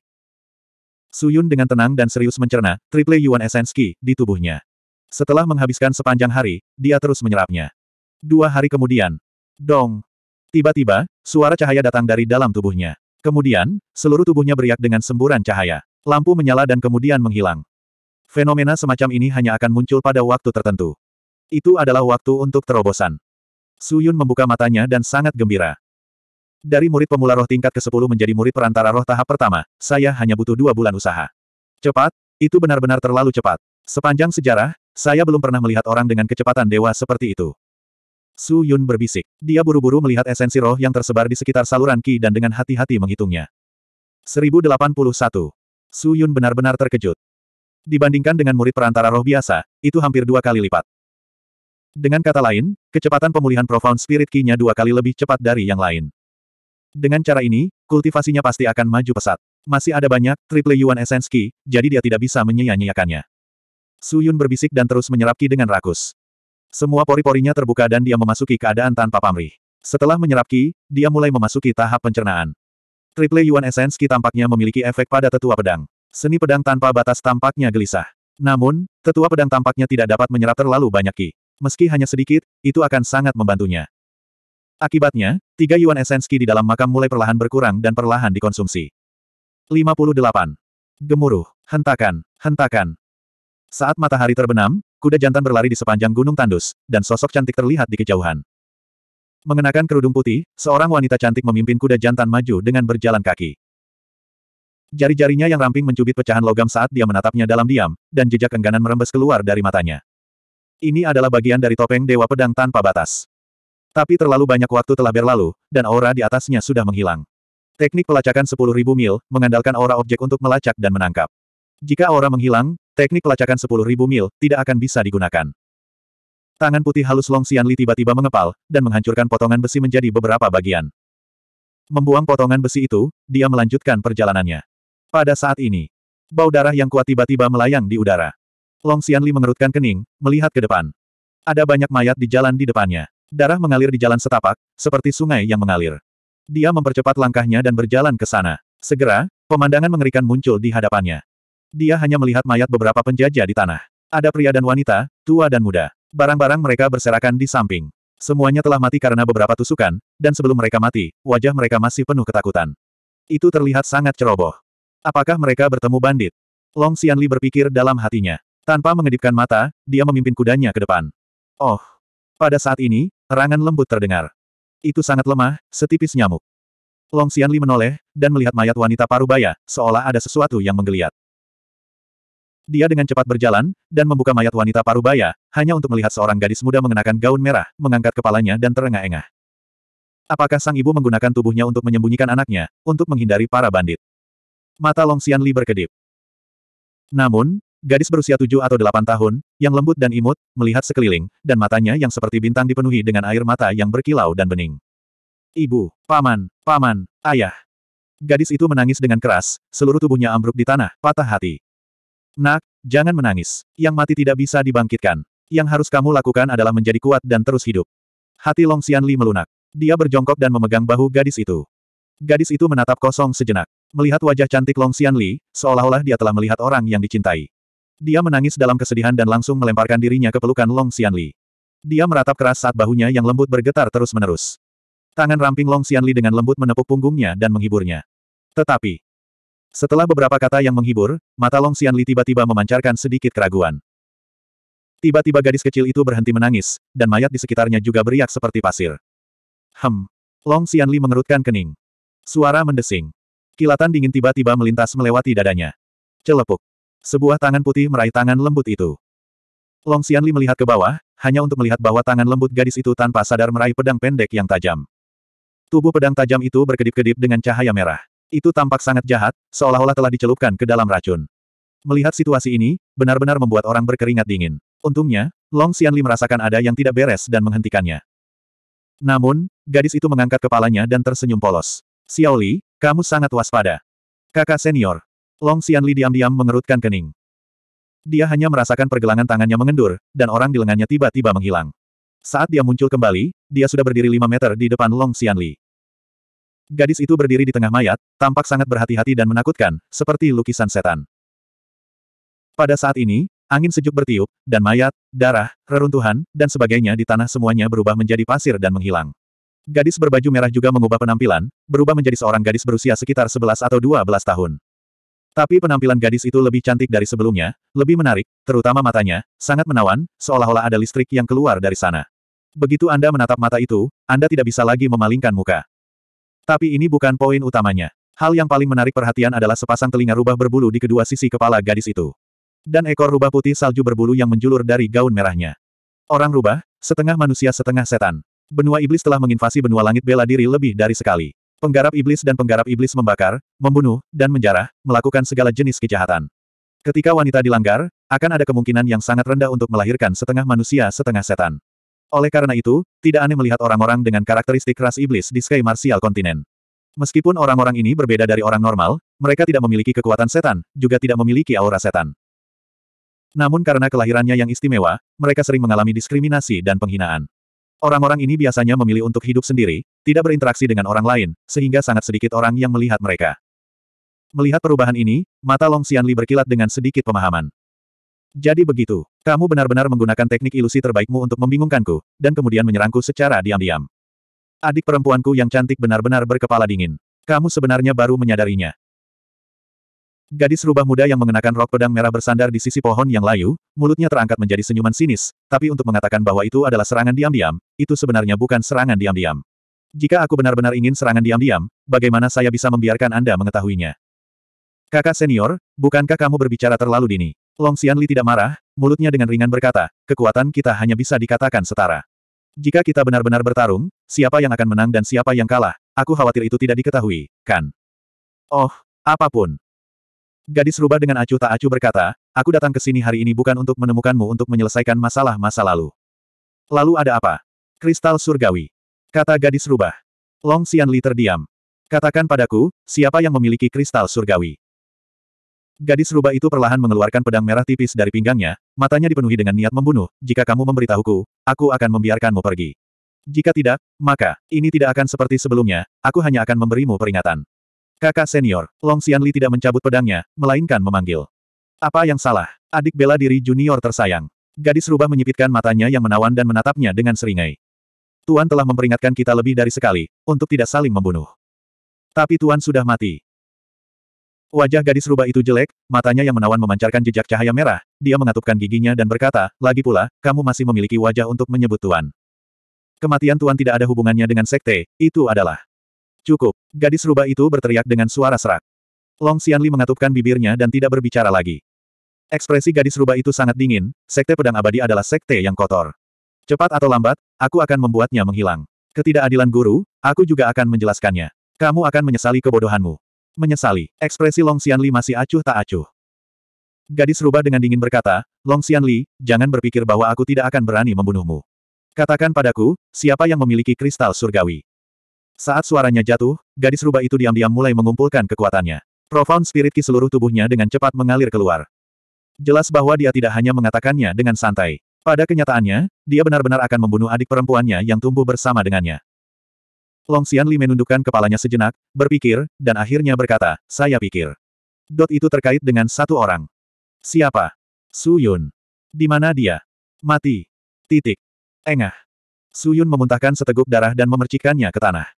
Suyun dengan tenang dan serius mencerna, triple Yuan Essence Key, di tubuhnya. Setelah menghabiskan sepanjang hari, dia terus menyerapnya. Dua hari kemudian, dong, Tiba-tiba, suara cahaya datang dari dalam tubuhnya. Kemudian, seluruh tubuhnya beriak dengan semburan cahaya. Lampu menyala dan kemudian menghilang. Fenomena semacam ini hanya akan muncul pada waktu tertentu. Itu adalah waktu untuk terobosan. Su Yun membuka matanya dan sangat gembira. Dari murid pemula roh tingkat ke-10 menjadi murid perantara roh tahap pertama, saya hanya butuh dua bulan usaha. Cepat, itu benar-benar terlalu cepat. Sepanjang sejarah, saya belum pernah melihat orang dengan kecepatan dewa seperti itu. Su Yun berbisik. Dia buru-buru melihat esensi roh yang tersebar di sekitar saluran Qi dan dengan hati-hati menghitungnya. 1081. Su Yun benar-benar terkejut. Dibandingkan dengan murid perantara roh biasa, itu hampir dua kali lipat. Dengan kata lain, kecepatan pemulihan Profound Spirit Qi-nya dua kali lebih cepat dari yang lain. Dengan cara ini, kultivasinya pasti akan maju pesat. Masih ada banyak, triple yuan essence Qi, jadi dia tidak bisa menyia-nyiakannya. Yun berbisik dan terus menyerap Qi dengan rakus. Semua pori-porinya terbuka dan dia memasuki keadaan tanpa pamrih. Setelah menyerap Qi, dia mulai memasuki tahap pencernaan. Triple Yuan Essence Qi tampaknya memiliki efek pada tetua pedang. Seni pedang tanpa batas tampaknya gelisah. Namun, tetua pedang tampaknya tidak dapat menyerap terlalu banyak Qi. Meski hanya sedikit, itu akan sangat membantunya. Akibatnya, tiga yuan Essence esenski di dalam makam mulai perlahan berkurang dan perlahan dikonsumsi. 58. Gemuruh, hentakan, hentakan. Saat matahari terbenam, kuda jantan berlari di sepanjang gunung tandus, dan sosok cantik terlihat di kejauhan. Mengenakan kerudung putih, seorang wanita cantik memimpin kuda jantan maju dengan berjalan kaki. Jari-jarinya yang ramping mencubit pecahan logam saat dia menatapnya dalam diam, dan jejak kengganan merembes keluar dari matanya. Ini adalah bagian dari topeng Dewa Pedang tanpa batas. Tapi terlalu banyak waktu telah berlalu, dan aura di atasnya sudah menghilang. Teknik pelacakan 10.000 mil, mengandalkan aura objek untuk melacak dan menangkap. Jika aura menghilang, teknik pelacakan 10.000 mil tidak akan bisa digunakan. Tangan putih halus Long Xianli tiba-tiba mengepal, dan menghancurkan potongan besi menjadi beberapa bagian. Membuang potongan besi itu, dia melanjutkan perjalanannya. Pada saat ini, bau darah yang kuat tiba-tiba melayang di udara. Long Xianli mengerutkan kening, melihat ke depan. Ada banyak mayat di jalan di depannya. Darah mengalir di jalan setapak, seperti sungai yang mengalir. Dia mempercepat langkahnya dan berjalan ke sana. Segera, pemandangan mengerikan muncul di hadapannya. Dia hanya melihat mayat beberapa penjajah di tanah. Ada pria dan wanita, tua dan muda. Barang-barang mereka berserakan di samping. Semuanya telah mati karena beberapa tusukan, dan sebelum mereka mati, wajah mereka masih penuh ketakutan. Itu terlihat sangat ceroboh. Apakah mereka bertemu bandit? Long Xianli berpikir dalam hatinya. Tanpa mengedipkan mata, dia memimpin kudanya ke depan. Oh! Pada saat ini, rangan lembut terdengar. Itu sangat lemah, setipis nyamuk. Long Xianli menoleh, dan melihat mayat wanita parubaya, seolah ada sesuatu yang menggeliat. Dia dengan cepat berjalan, dan membuka mayat wanita parubaya, hanya untuk melihat seorang gadis muda mengenakan gaun merah, mengangkat kepalanya dan terengah-engah. Apakah sang ibu menggunakan tubuhnya untuk menyembunyikan anaknya, untuk menghindari para bandit? Mata Long Xian Li berkedip. Namun, gadis berusia tujuh atau delapan tahun, yang lembut dan imut, melihat sekeliling, dan matanya yang seperti bintang dipenuhi dengan air mata yang berkilau dan bening. Ibu, paman, paman, ayah. Gadis itu menangis dengan keras, seluruh tubuhnya ambruk di tanah, patah hati. Nak, jangan menangis. Yang mati tidak bisa dibangkitkan. Yang harus kamu lakukan adalah menjadi kuat dan terus hidup. Hati Long Xianli melunak. Dia berjongkok dan memegang bahu gadis itu. Gadis itu menatap kosong sejenak. Melihat wajah cantik Long Xianli, seolah-olah dia telah melihat orang yang dicintai. Dia menangis dalam kesedihan dan langsung melemparkan dirinya ke pelukan Long Xianli. Dia meratap keras saat bahunya yang lembut bergetar terus-menerus. Tangan ramping Long Xianli dengan lembut menepuk punggungnya dan menghiburnya. Tetapi, setelah beberapa kata yang menghibur, mata Long Xianli tiba-tiba memancarkan sedikit keraguan. Tiba-tiba gadis kecil itu berhenti menangis, dan mayat di sekitarnya juga beriak seperti pasir. Hem. Long Xianli mengerutkan kening. Suara mendesing. Kilatan dingin tiba-tiba melintas melewati dadanya. Celepuk. Sebuah tangan putih meraih tangan lembut itu. Long Xianli melihat ke bawah, hanya untuk melihat bahwa tangan lembut gadis itu tanpa sadar meraih pedang pendek yang tajam. Tubuh pedang tajam itu berkedip-kedip dengan cahaya merah. Itu tampak sangat jahat, seolah-olah telah dicelupkan ke dalam racun. Melihat situasi ini, benar-benar membuat orang berkeringat dingin. Untungnya, Long Xianli merasakan ada yang tidak beres dan menghentikannya. Namun, gadis itu mengangkat kepalanya dan tersenyum polos. Xiaoli, kamu sangat waspada. Kakak senior. Long Xianli diam-diam mengerutkan kening. Dia hanya merasakan pergelangan tangannya mengendur, dan orang di lengannya tiba-tiba menghilang. Saat dia muncul kembali, dia sudah berdiri 5 meter di depan Long Xianli. Gadis itu berdiri di tengah mayat, tampak sangat berhati-hati dan menakutkan, seperti lukisan setan. Pada saat ini, angin sejuk bertiup, dan mayat, darah, reruntuhan, dan sebagainya di tanah semuanya berubah menjadi pasir dan menghilang. Gadis berbaju merah juga mengubah penampilan, berubah menjadi seorang gadis berusia sekitar 11 atau 12 tahun. Tapi penampilan gadis itu lebih cantik dari sebelumnya, lebih menarik, terutama matanya, sangat menawan, seolah-olah ada listrik yang keluar dari sana. Begitu Anda menatap mata itu, Anda tidak bisa lagi memalingkan muka. Tapi ini bukan poin utamanya. Hal yang paling menarik perhatian adalah sepasang telinga rubah berbulu di kedua sisi kepala gadis itu. Dan ekor rubah putih salju berbulu yang menjulur dari gaun merahnya. Orang rubah, setengah manusia setengah setan. Benua iblis telah menginvasi benua langit bela diri lebih dari sekali. Penggarap iblis dan penggarap iblis membakar, membunuh, dan menjarah, melakukan segala jenis kejahatan. Ketika wanita dilanggar, akan ada kemungkinan yang sangat rendah untuk melahirkan setengah manusia setengah setan. Oleh karena itu, tidak aneh melihat orang-orang dengan karakteristik ras iblis di Sky Martial Continent. Meskipun orang-orang ini berbeda dari orang normal, mereka tidak memiliki kekuatan setan, juga tidak memiliki aura setan. Namun karena kelahirannya yang istimewa, mereka sering mengalami diskriminasi dan penghinaan. Orang-orang ini biasanya memilih untuk hidup sendiri, tidak berinteraksi dengan orang lain, sehingga sangat sedikit orang yang melihat mereka. Melihat perubahan ini, mata Long Xianli berkilat dengan sedikit pemahaman. Jadi begitu, kamu benar-benar menggunakan teknik ilusi terbaikmu untuk membingungkanku, dan kemudian menyerangku secara diam-diam. Adik perempuanku yang cantik benar-benar berkepala dingin. Kamu sebenarnya baru menyadarinya. Gadis rubah muda yang mengenakan rok pedang merah bersandar di sisi pohon yang layu, mulutnya terangkat menjadi senyuman sinis, tapi untuk mengatakan bahwa itu adalah serangan diam-diam, itu sebenarnya bukan serangan diam-diam. Jika aku benar-benar ingin serangan diam-diam, bagaimana saya bisa membiarkan Anda mengetahuinya? Kakak senior, bukankah kamu berbicara terlalu dini? Long Xianli tidak marah, mulutnya dengan ringan berkata, kekuatan kita hanya bisa dikatakan setara. Jika kita benar-benar bertarung, siapa yang akan menang dan siapa yang kalah, aku khawatir itu tidak diketahui, kan? Oh, apapun. Gadis rubah dengan acuh tak acuh berkata, aku datang ke sini hari ini bukan untuk menemukanmu untuk menyelesaikan masalah masa lalu. Lalu ada apa? Kristal surgawi. Kata gadis rubah. Long Xianli terdiam. Katakan padaku, siapa yang memiliki kristal surgawi? Gadis rubah itu perlahan mengeluarkan pedang merah tipis dari pinggangnya, matanya dipenuhi dengan niat membunuh, jika kamu memberitahuku, aku akan membiarkanmu pergi. Jika tidak, maka, ini tidak akan seperti sebelumnya, aku hanya akan memberimu peringatan. Kakak senior, Long Xianli tidak mencabut pedangnya, melainkan memanggil. Apa yang salah? Adik bela diri junior tersayang. Gadis rubah menyipitkan matanya yang menawan dan menatapnya dengan seringai. Tuan telah memperingatkan kita lebih dari sekali, untuk tidak saling membunuh. Tapi Tuan sudah mati. Wajah gadis rubah itu jelek, matanya yang menawan memancarkan jejak cahaya merah, dia mengatupkan giginya dan berkata, lagi pula, kamu masih memiliki wajah untuk menyebut Tuan. Kematian Tuan tidak ada hubungannya dengan sekte, itu adalah. Cukup, gadis rubah itu berteriak dengan suara serak. Long Xianli mengatupkan bibirnya dan tidak berbicara lagi. Ekspresi gadis rubah itu sangat dingin, sekte pedang abadi adalah sekte yang kotor. Cepat atau lambat, aku akan membuatnya menghilang. Ketidakadilan guru, aku juga akan menjelaskannya. Kamu akan menyesali kebodohanmu menyesali. Ekspresi Long Xianli masih acuh tak acuh. Gadis rubah dengan dingin berkata, Long Xianli, jangan berpikir bahwa aku tidak akan berani membunuhmu. Katakan padaku, siapa yang memiliki kristal surgawi? Saat suaranya jatuh, gadis rubah itu diam-diam mulai mengumpulkan kekuatannya. Profound spirit ki seluruh tubuhnya dengan cepat mengalir keluar. Jelas bahwa dia tidak hanya mengatakannya dengan santai. Pada kenyataannya, dia benar-benar akan membunuh adik perempuannya yang tumbuh bersama dengannya. Long Xianli menundukkan kepalanya sejenak, berpikir, dan akhirnya berkata, saya pikir. Dot itu terkait dengan satu orang. Siapa? Su Yun. Di mana dia? Mati. Titik. Engah. Su Yun memuntahkan seteguk darah dan memercikannya ke tanah.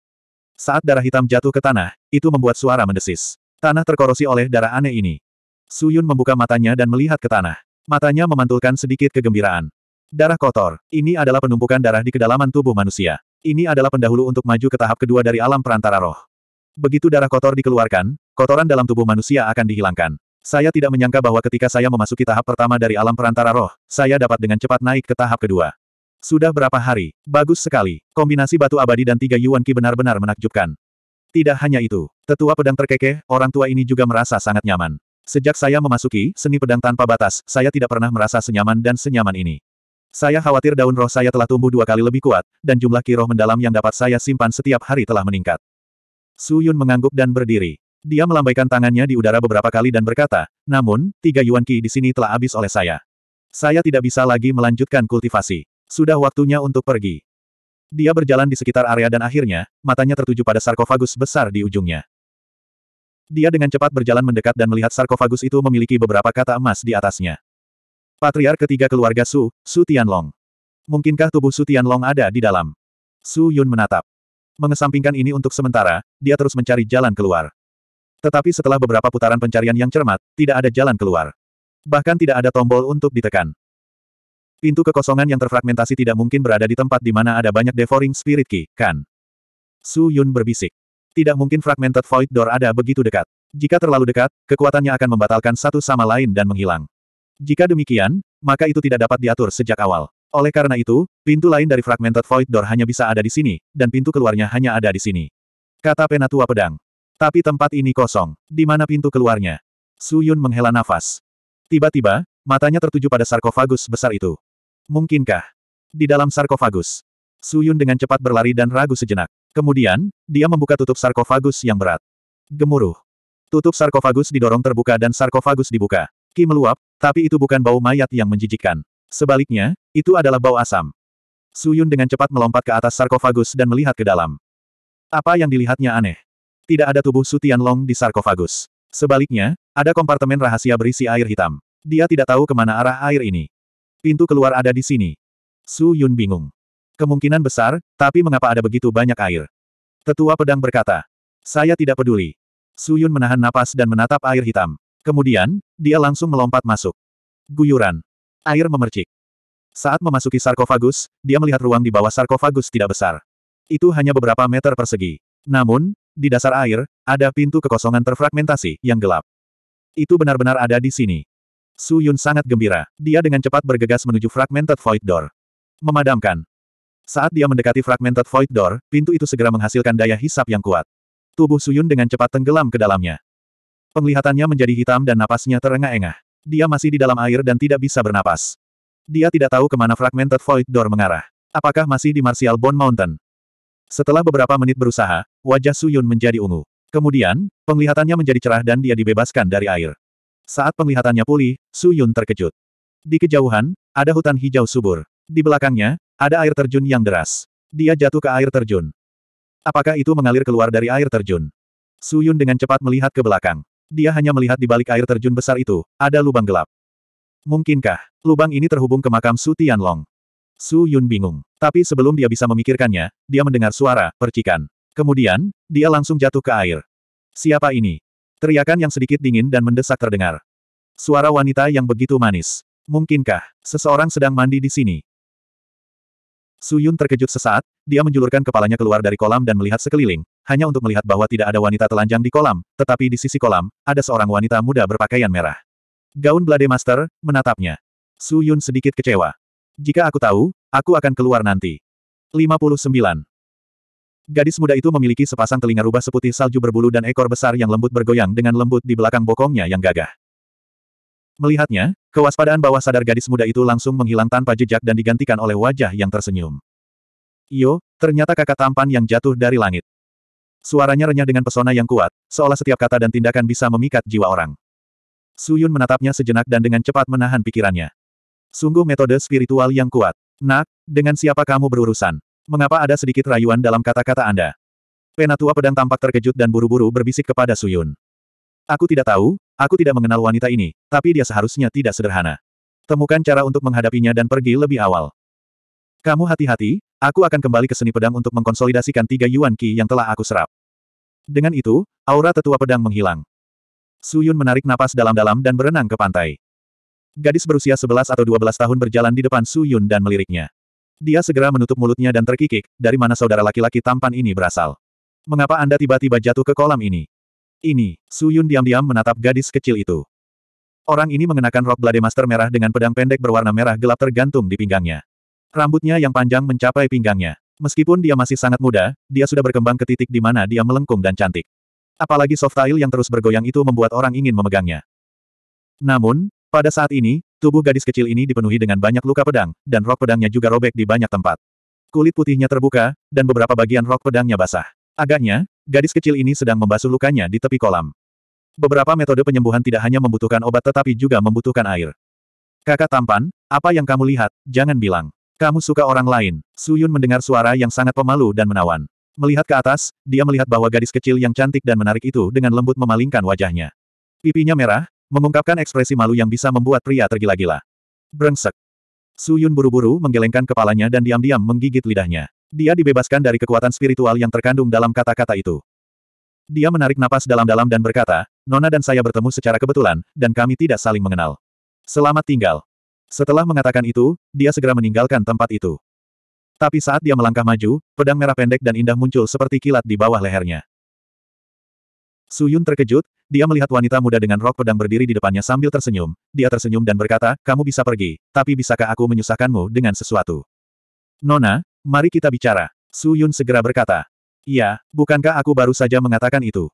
Saat darah hitam jatuh ke tanah, itu membuat suara mendesis. Tanah terkorosi oleh darah aneh ini. Su Yun membuka matanya dan melihat ke tanah. Matanya memantulkan sedikit kegembiraan. Darah kotor, ini adalah penumpukan darah di kedalaman tubuh manusia. Ini adalah pendahulu untuk maju ke tahap kedua dari alam perantara roh. Begitu darah kotor dikeluarkan, kotoran dalam tubuh manusia akan dihilangkan. Saya tidak menyangka bahwa ketika saya memasuki tahap pertama dari alam perantara roh, saya dapat dengan cepat naik ke tahap kedua. Sudah berapa hari? Bagus sekali. Kombinasi batu abadi dan tiga Yuan ki benar-benar menakjubkan. Tidak hanya itu, tetua pedang terkekeh, orang tua ini juga merasa sangat nyaman. Sejak saya memasuki seni pedang tanpa batas, saya tidak pernah merasa senyaman dan senyaman ini. Saya khawatir daun roh saya telah tumbuh dua kali lebih kuat, dan jumlah kiroh mendalam yang dapat saya simpan setiap hari telah meningkat. Su Yun mengangguk dan berdiri. Dia melambaikan tangannya di udara beberapa kali dan berkata, namun, tiga Yuan ki di sini telah habis oleh saya. Saya tidak bisa lagi melanjutkan kultivasi. Sudah waktunya untuk pergi. Dia berjalan di sekitar area dan akhirnya, matanya tertuju pada sarkofagus besar di ujungnya. Dia dengan cepat berjalan mendekat dan melihat sarkofagus itu memiliki beberapa kata emas di atasnya. Patriar ketiga keluarga Su, Su Tianlong. Mungkinkah tubuh Su Tianlong ada di dalam? Su Yun menatap. Mengesampingkan ini untuk sementara, dia terus mencari jalan keluar. Tetapi setelah beberapa putaran pencarian yang cermat, tidak ada jalan keluar. Bahkan tidak ada tombol untuk ditekan. Pintu kekosongan yang terfragmentasi tidak mungkin berada di tempat di mana ada banyak devouring spirit key, kan? Su Yun berbisik. Tidak mungkin fragmented void door ada begitu dekat. Jika terlalu dekat, kekuatannya akan membatalkan satu sama lain dan menghilang. Jika demikian, maka itu tidak dapat diatur sejak awal. Oleh karena itu, pintu lain dari fragmented void door hanya bisa ada di sini, dan pintu keluarnya hanya ada di sini. Kata penatua pedang. Tapi tempat ini kosong. Di mana pintu keluarnya? Su Yun menghela nafas. Tiba-tiba, matanya tertuju pada sarkofagus besar itu. Mungkinkah? Di dalam sarkofagus. Su Yun dengan cepat berlari dan ragu sejenak. Kemudian, dia membuka tutup sarkofagus yang berat. Gemuruh. Tutup sarkofagus didorong terbuka dan sarkofagus dibuka. Ki meluap, tapi itu bukan bau mayat yang menjijikkan. Sebaliknya, itu adalah bau asam. Suyun dengan cepat melompat ke atas sarkofagus dan melihat ke dalam. Apa yang dilihatnya aneh. Tidak ada tubuh Su Long di sarkofagus. Sebaliknya, ada kompartemen rahasia berisi air hitam. Dia tidak tahu kemana arah air ini. Pintu keluar ada di sini. Su Yun bingung. Kemungkinan besar, tapi mengapa ada begitu banyak air? Tetua pedang berkata. Saya tidak peduli. Su Yun menahan napas dan menatap air hitam. Kemudian, dia langsung melompat masuk. Guyuran. Air memercik. Saat memasuki sarkofagus, dia melihat ruang di bawah sarkofagus tidak besar. Itu hanya beberapa meter persegi. Namun, di dasar air, ada pintu kekosongan terfragmentasi yang gelap. Itu benar-benar ada di sini. Su Yun sangat gembira. Dia dengan cepat bergegas menuju fragmented void door. Memadamkan. Saat dia mendekati fragmented void door, pintu itu segera menghasilkan daya hisap yang kuat. Tubuh Su Yun dengan cepat tenggelam ke dalamnya. Penglihatannya menjadi hitam dan napasnya terengah-engah. Dia masih di dalam air dan tidak bisa bernapas. Dia tidak tahu kemana fragmented void door mengarah. Apakah masih di Martial Bone Mountain? Setelah beberapa menit berusaha, wajah Suyun menjadi ungu. Kemudian, penglihatannya menjadi cerah dan dia dibebaskan dari air. Saat penglihatannya pulih, Suyun terkejut. Di kejauhan, ada hutan hijau subur. Di belakangnya, ada air terjun yang deras. Dia jatuh ke air terjun. Apakah itu mengalir keluar dari air terjun? Suyun dengan cepat melihat ke belakang. Dia hanya melihat di balik air terjun besar itu, ada lubang gelap. Mungkinkah, lubang ini terhubung ke makam Su Tianlong? Su Yun bingung. Tapi sebelum dia bisa memikirkannya, dia mendengar suara, percikan. Kemudian, dia langsung jatuh ke air. Siapa ini? Teriakan yang sedikit dingin dan mendesak terdengar. Suara wanita yang begitu manis. Mungkinkah, seseorang sedang mandi di sini? Su Yun terkejut sesaat, dia menjulurkan kepalanya keluar dari kolam dan melihat sekeliling, hanya untuk melihat bahwa tidak ada wanita telanjang di kolam, tetapi di sisi kolam, ada seorang wanita muda berpakaian merah. Gaun Blade Master, menatapnya. Su Yun sedikit kecewa. Jika aku tahu, aku akan keluar nanti. 59. Gadis muda itu memiliki sepasang telinga rubah seputih salju berbulu dan ekor besar yang lembut bergoyang dengan lembut di belakang bokongnya yang gagah. Melihatnya, kewaspadaan bawah sadar gadis muda itu langsung menghilang tanpa jejak dan digantikan oleh wajah yang tersenyum. Yo, ternyata kakak tampan yang jatuh dari langit. Suaranya renyah dengan pesona yang kuat, seolah setiap kata dan tindakan bisa memikat jiwa orang. Su Yun menatapnya sejenak dan dengan cepat menahan pikirannya. Sungguh metode spiritual yang kuat. Nak, dengan siapa kamu berurusan? Mengapa ada sedikit rayuan dalam kata-kata Anda? Penatua pedang tampak terkejut dan buru-buru berbisik kepada Su Yun. Aku tidak tahu, aku tidak mengenal wanita ini, tapi dia seharusnya tidak sederhana. Temukan cara untuk menghadapinya dan pergi lebih awal. Kamu hati-hati, aku akan kembali ke seni pedang untuk mengkonsolidasikan tiga Yuan Qi yang telah aku serap. Dengan itu, aura tetua pedang menghilang. Suyun menarik napas dalam-dalam dan berenang ke pantai. Gadis berusia 11 atau 12 tahun berjalan di depan Suyun dan meliriknya. Dia segera menutup mulutnya dan terkikik, dari mana saudara laki-laki tampan ini berasal. Mengapa Anda tiba-tiba jatuh ke kolam ini? Ini, Suyun diam-diam menatap gadis kecil itu. Orang ini mengenakan rok Blademaster merah dengan pedang pendek berwarna merah gelap tergantung di pinggangnya. Rambutnya yang panjang mencapai pinggangnya. Meskipun dia masih sangat muda, dia sudah berkembang ke titik di mana dia melengkung dan cantik. Apalagi soft tail yang terus bergoyang itu membuat orang ingin memegangnya. Namun, pada saat ini, tubuh gadis kecil ini dipenuhi dengan banyak luka pedang, dan rok pedangnya juga robek di banyak tempat. Kulit putihnya terbuka, dan beberapa bagian rok pedangnya basah. Agaknya, gadis kecil ini sedang membasuh lukanya di tepi kolam. Beberapa metode penyembuhan tidak hanya membutuhkan obat tetapi juga membutuhkan air. Kakak tampan, apa yang kamu lihat, jangan bilang. Kamu suka orang lain. Su Yun mendengar suara yang sangat pemalu dan menawan. Melihat ke atas, dia melihat bahwa gadis kecil yang cantik dan menarik itu dengan lembut memalingkan wajahnya. Pipinya merah, mengungkapkan ekspresi malu yang bisa membuat pria tergila-gila. Brengsek. Su Yun buru-buru menggelengkan kepalanya dan diam-diam menggigit lidahnya. Dia dibebaskan dari kekuatan spiritual yang terkandung dalam kata-kata itu. Dia menarik napas dalam-dalam dan berkata, Nona dan saya bertemu secara kebetulan, dan kami tidak saling mengenal. Selamat tinggal. Setelah mengatakan itu, dia segera meninggalkan tempat itu. Tapi saat dia melangkah maju, pedang merah pendek dan indah muncul seperti kilat di bawah lehernya. Suyun terkejut, dia melihat wanita muda dengan rok pedang berdiri di depannya sambil tersenyum. Dia tersenyum dan berkata, kamu bisa pergi, tapi bisakah aku menyusahkanmu dengan sesuatu? Nona, mari kita bicara. Suyun segera berkata, Iya, bukankah aku baru saja mengatakan itu?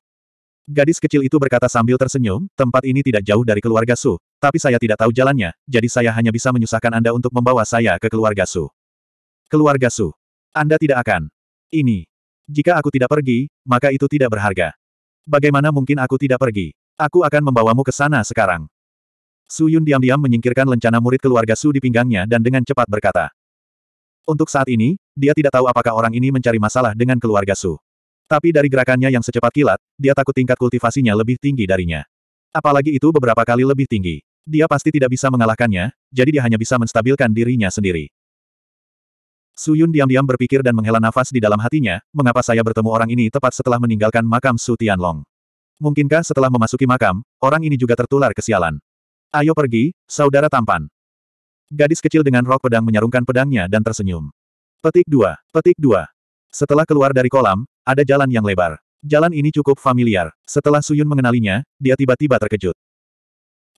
Gadis kecil itu berkata sambil tersenyum, tempat ini tidak jauh dari keluarga Su, tapi saya tidak tahu jalannya, jadi saya hanya bisa menyusahkan Anda untuk membawa saya ke keluarga Su. Keluarga Su. Anda tidak akan. Ini. Jika aku tidak pergi, maka itu tidak berharga. Bagaimana mungkin aku tidak pergi? Aku akan membawamu ke sana sekarang. Su Yun diam-diam menyingkirkan lencana murid keluarga Su di pinggangnya dan dengan cepat berkata. Untuk saat ini, dia tidak tahu apakah orang ini mencari masalah dengan keluarga Su. Tapi dari gerakannya yang secepat kilat, dia takut tingkat kultivasinya lebih tinggi darinya. Apalagi itu beberapa kali lebih tinggi. Dia pasti tidak bisa mengalahkannya, jadi dia hanya bisa menstabilkan dirinya sendiri. Suyun diam-diam berpikir dan menghela nafas di dalam hatinya, mengapa saya bertemu orang ini tepat setelah meninggalkan makam Su Tianlong. Mungkinkah setelah memasuki makam, orang ini juga tertular kesialan. Ayo pergi, saudara tampan. Gadis kecil dengan rok pedang menyarungkan pedangnya dan tersenyum. Petik dua, petik dua. Setelah keluar dari kolam, ada jalan yang lebar. Jalan ini cukup familiar. Setelah Suyun mengenalinya, dia tiba-tiba terkejut.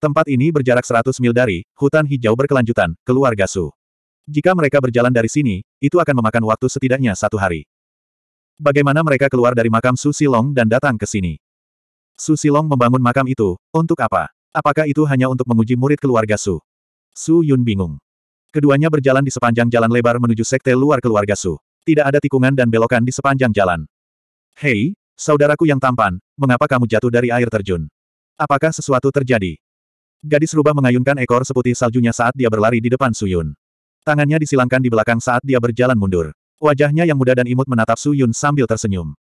Tempat ini berjarak 100 mil dari hutan hijau berkelanjutan, keluarga Su. Jika mereka berjalan dari sini, itu akan memakan waktu setidaknya satu hari. Bagaimana mereka keluar dari makam Su Silong dan datang ke sini? Su Silong membangun makam itu, untuk apa? Apakah itu hanya untuk menguji murid keluarga Su? Su Yun bingung. Keduanya berjalan di sepanjang jalan lebar menuju sekte luar keluarga Su. Tidak ada tikungan dan belokan di sepanjang jalan. Hei, saudaraku yang tampan, mengapa kamu jatuh dari air terjun? Apakah sesuatu terjadi? Gadis rubah mengayunkan ekor seputih saljunya saat dia berlari di depan Suyun. Tangannya disilangkan di belakang saat dia berjalan mundur. Wajahnya yang muda dan imut menatap Suyun sambil tersenyum.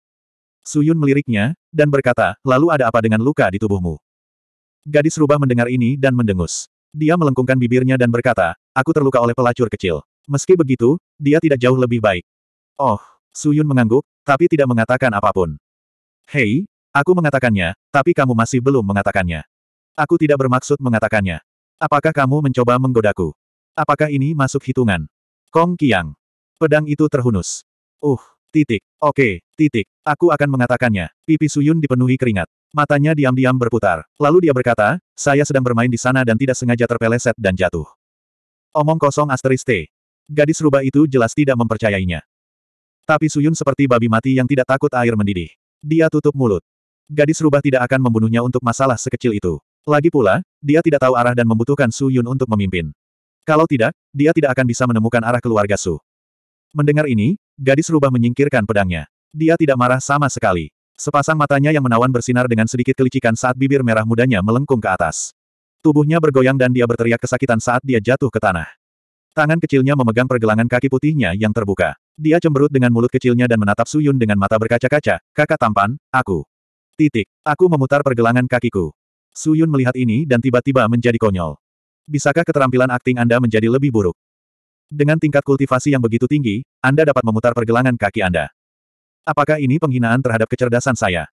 Suyun meliriknya, dan berkata, lalu ada apa dengan luka di tubuhmu? Gadis rubah mendengar ini dan mendengus. Dia melengkungkan bibirnya dan berkata, aku terluka oleh pelacur kecil. Meski begitu, dia tidak jauh lebih baik. Oh, Suyun mengangguk, tapi tidak mengatakan apapun. Hei, aku mengatakannya, tapi kamu masih belum mengatakannya. Aku tidak bermaksud mengatakannya. Apakah kamu mencoba menggodaku? Apakah ini masuk hitungan? Kong Kiang. Pedang itu terhunus. Uh, titik. Oke, titik. Aku akan mengatakannya. Pipi Suyun dipenuhi keringat. Matanya diam-diam berputar. Lalu dia berkata, saya sedang bermain di sana dan tidak sengaja terpeleset dan jatuh. Omong kosong asteris T. Gadis rubah itu jelas tidak mempercayainya. Tapi Suyun seperti babi mati yang tidak takut air mendidih. Dia tutup mulut. Gadis rubah tidak akan membunuhnya untuk masalah sekecil itu. Lagi pula, dia tidak tahu arah dan membutuhkan Su Yun untuk memimpin. Kalau tidak, dia tidak akan bisa menemukan arah keluarga Su. Mendengar ini, gadis rubah menyingkirkan pedangnya. Dia tidak marah sama sekali. Sepasang matanya yang menawan bersinar dengan sedikit kelicikan saat bibir merah mudanya melengkung ke atas. Tubuhnya bergoyang dan dia berteriak kesakitan saat dia jatuh ke tanah. Tangan kecilnya memegang pergelangan kaki putihnya yang terbuka. Dia cemberut dengan mulut kecilnya dan menatap Suyun dengan mata berkaca-kaca, kakak tampan, aku. Titik. Aku memutar pergelangan kakiku. Suyun melihat ini dan tiba-tiba menjadi konyol. Bisakah keterampilan akting Anda menjadi lebih buruk? Dengan tingkat kultivasi yang begitu tinggi, Anda dapat memutar pergelangan kaki Anda. Apakah ini penghinaan terhadap kecerdasan saya?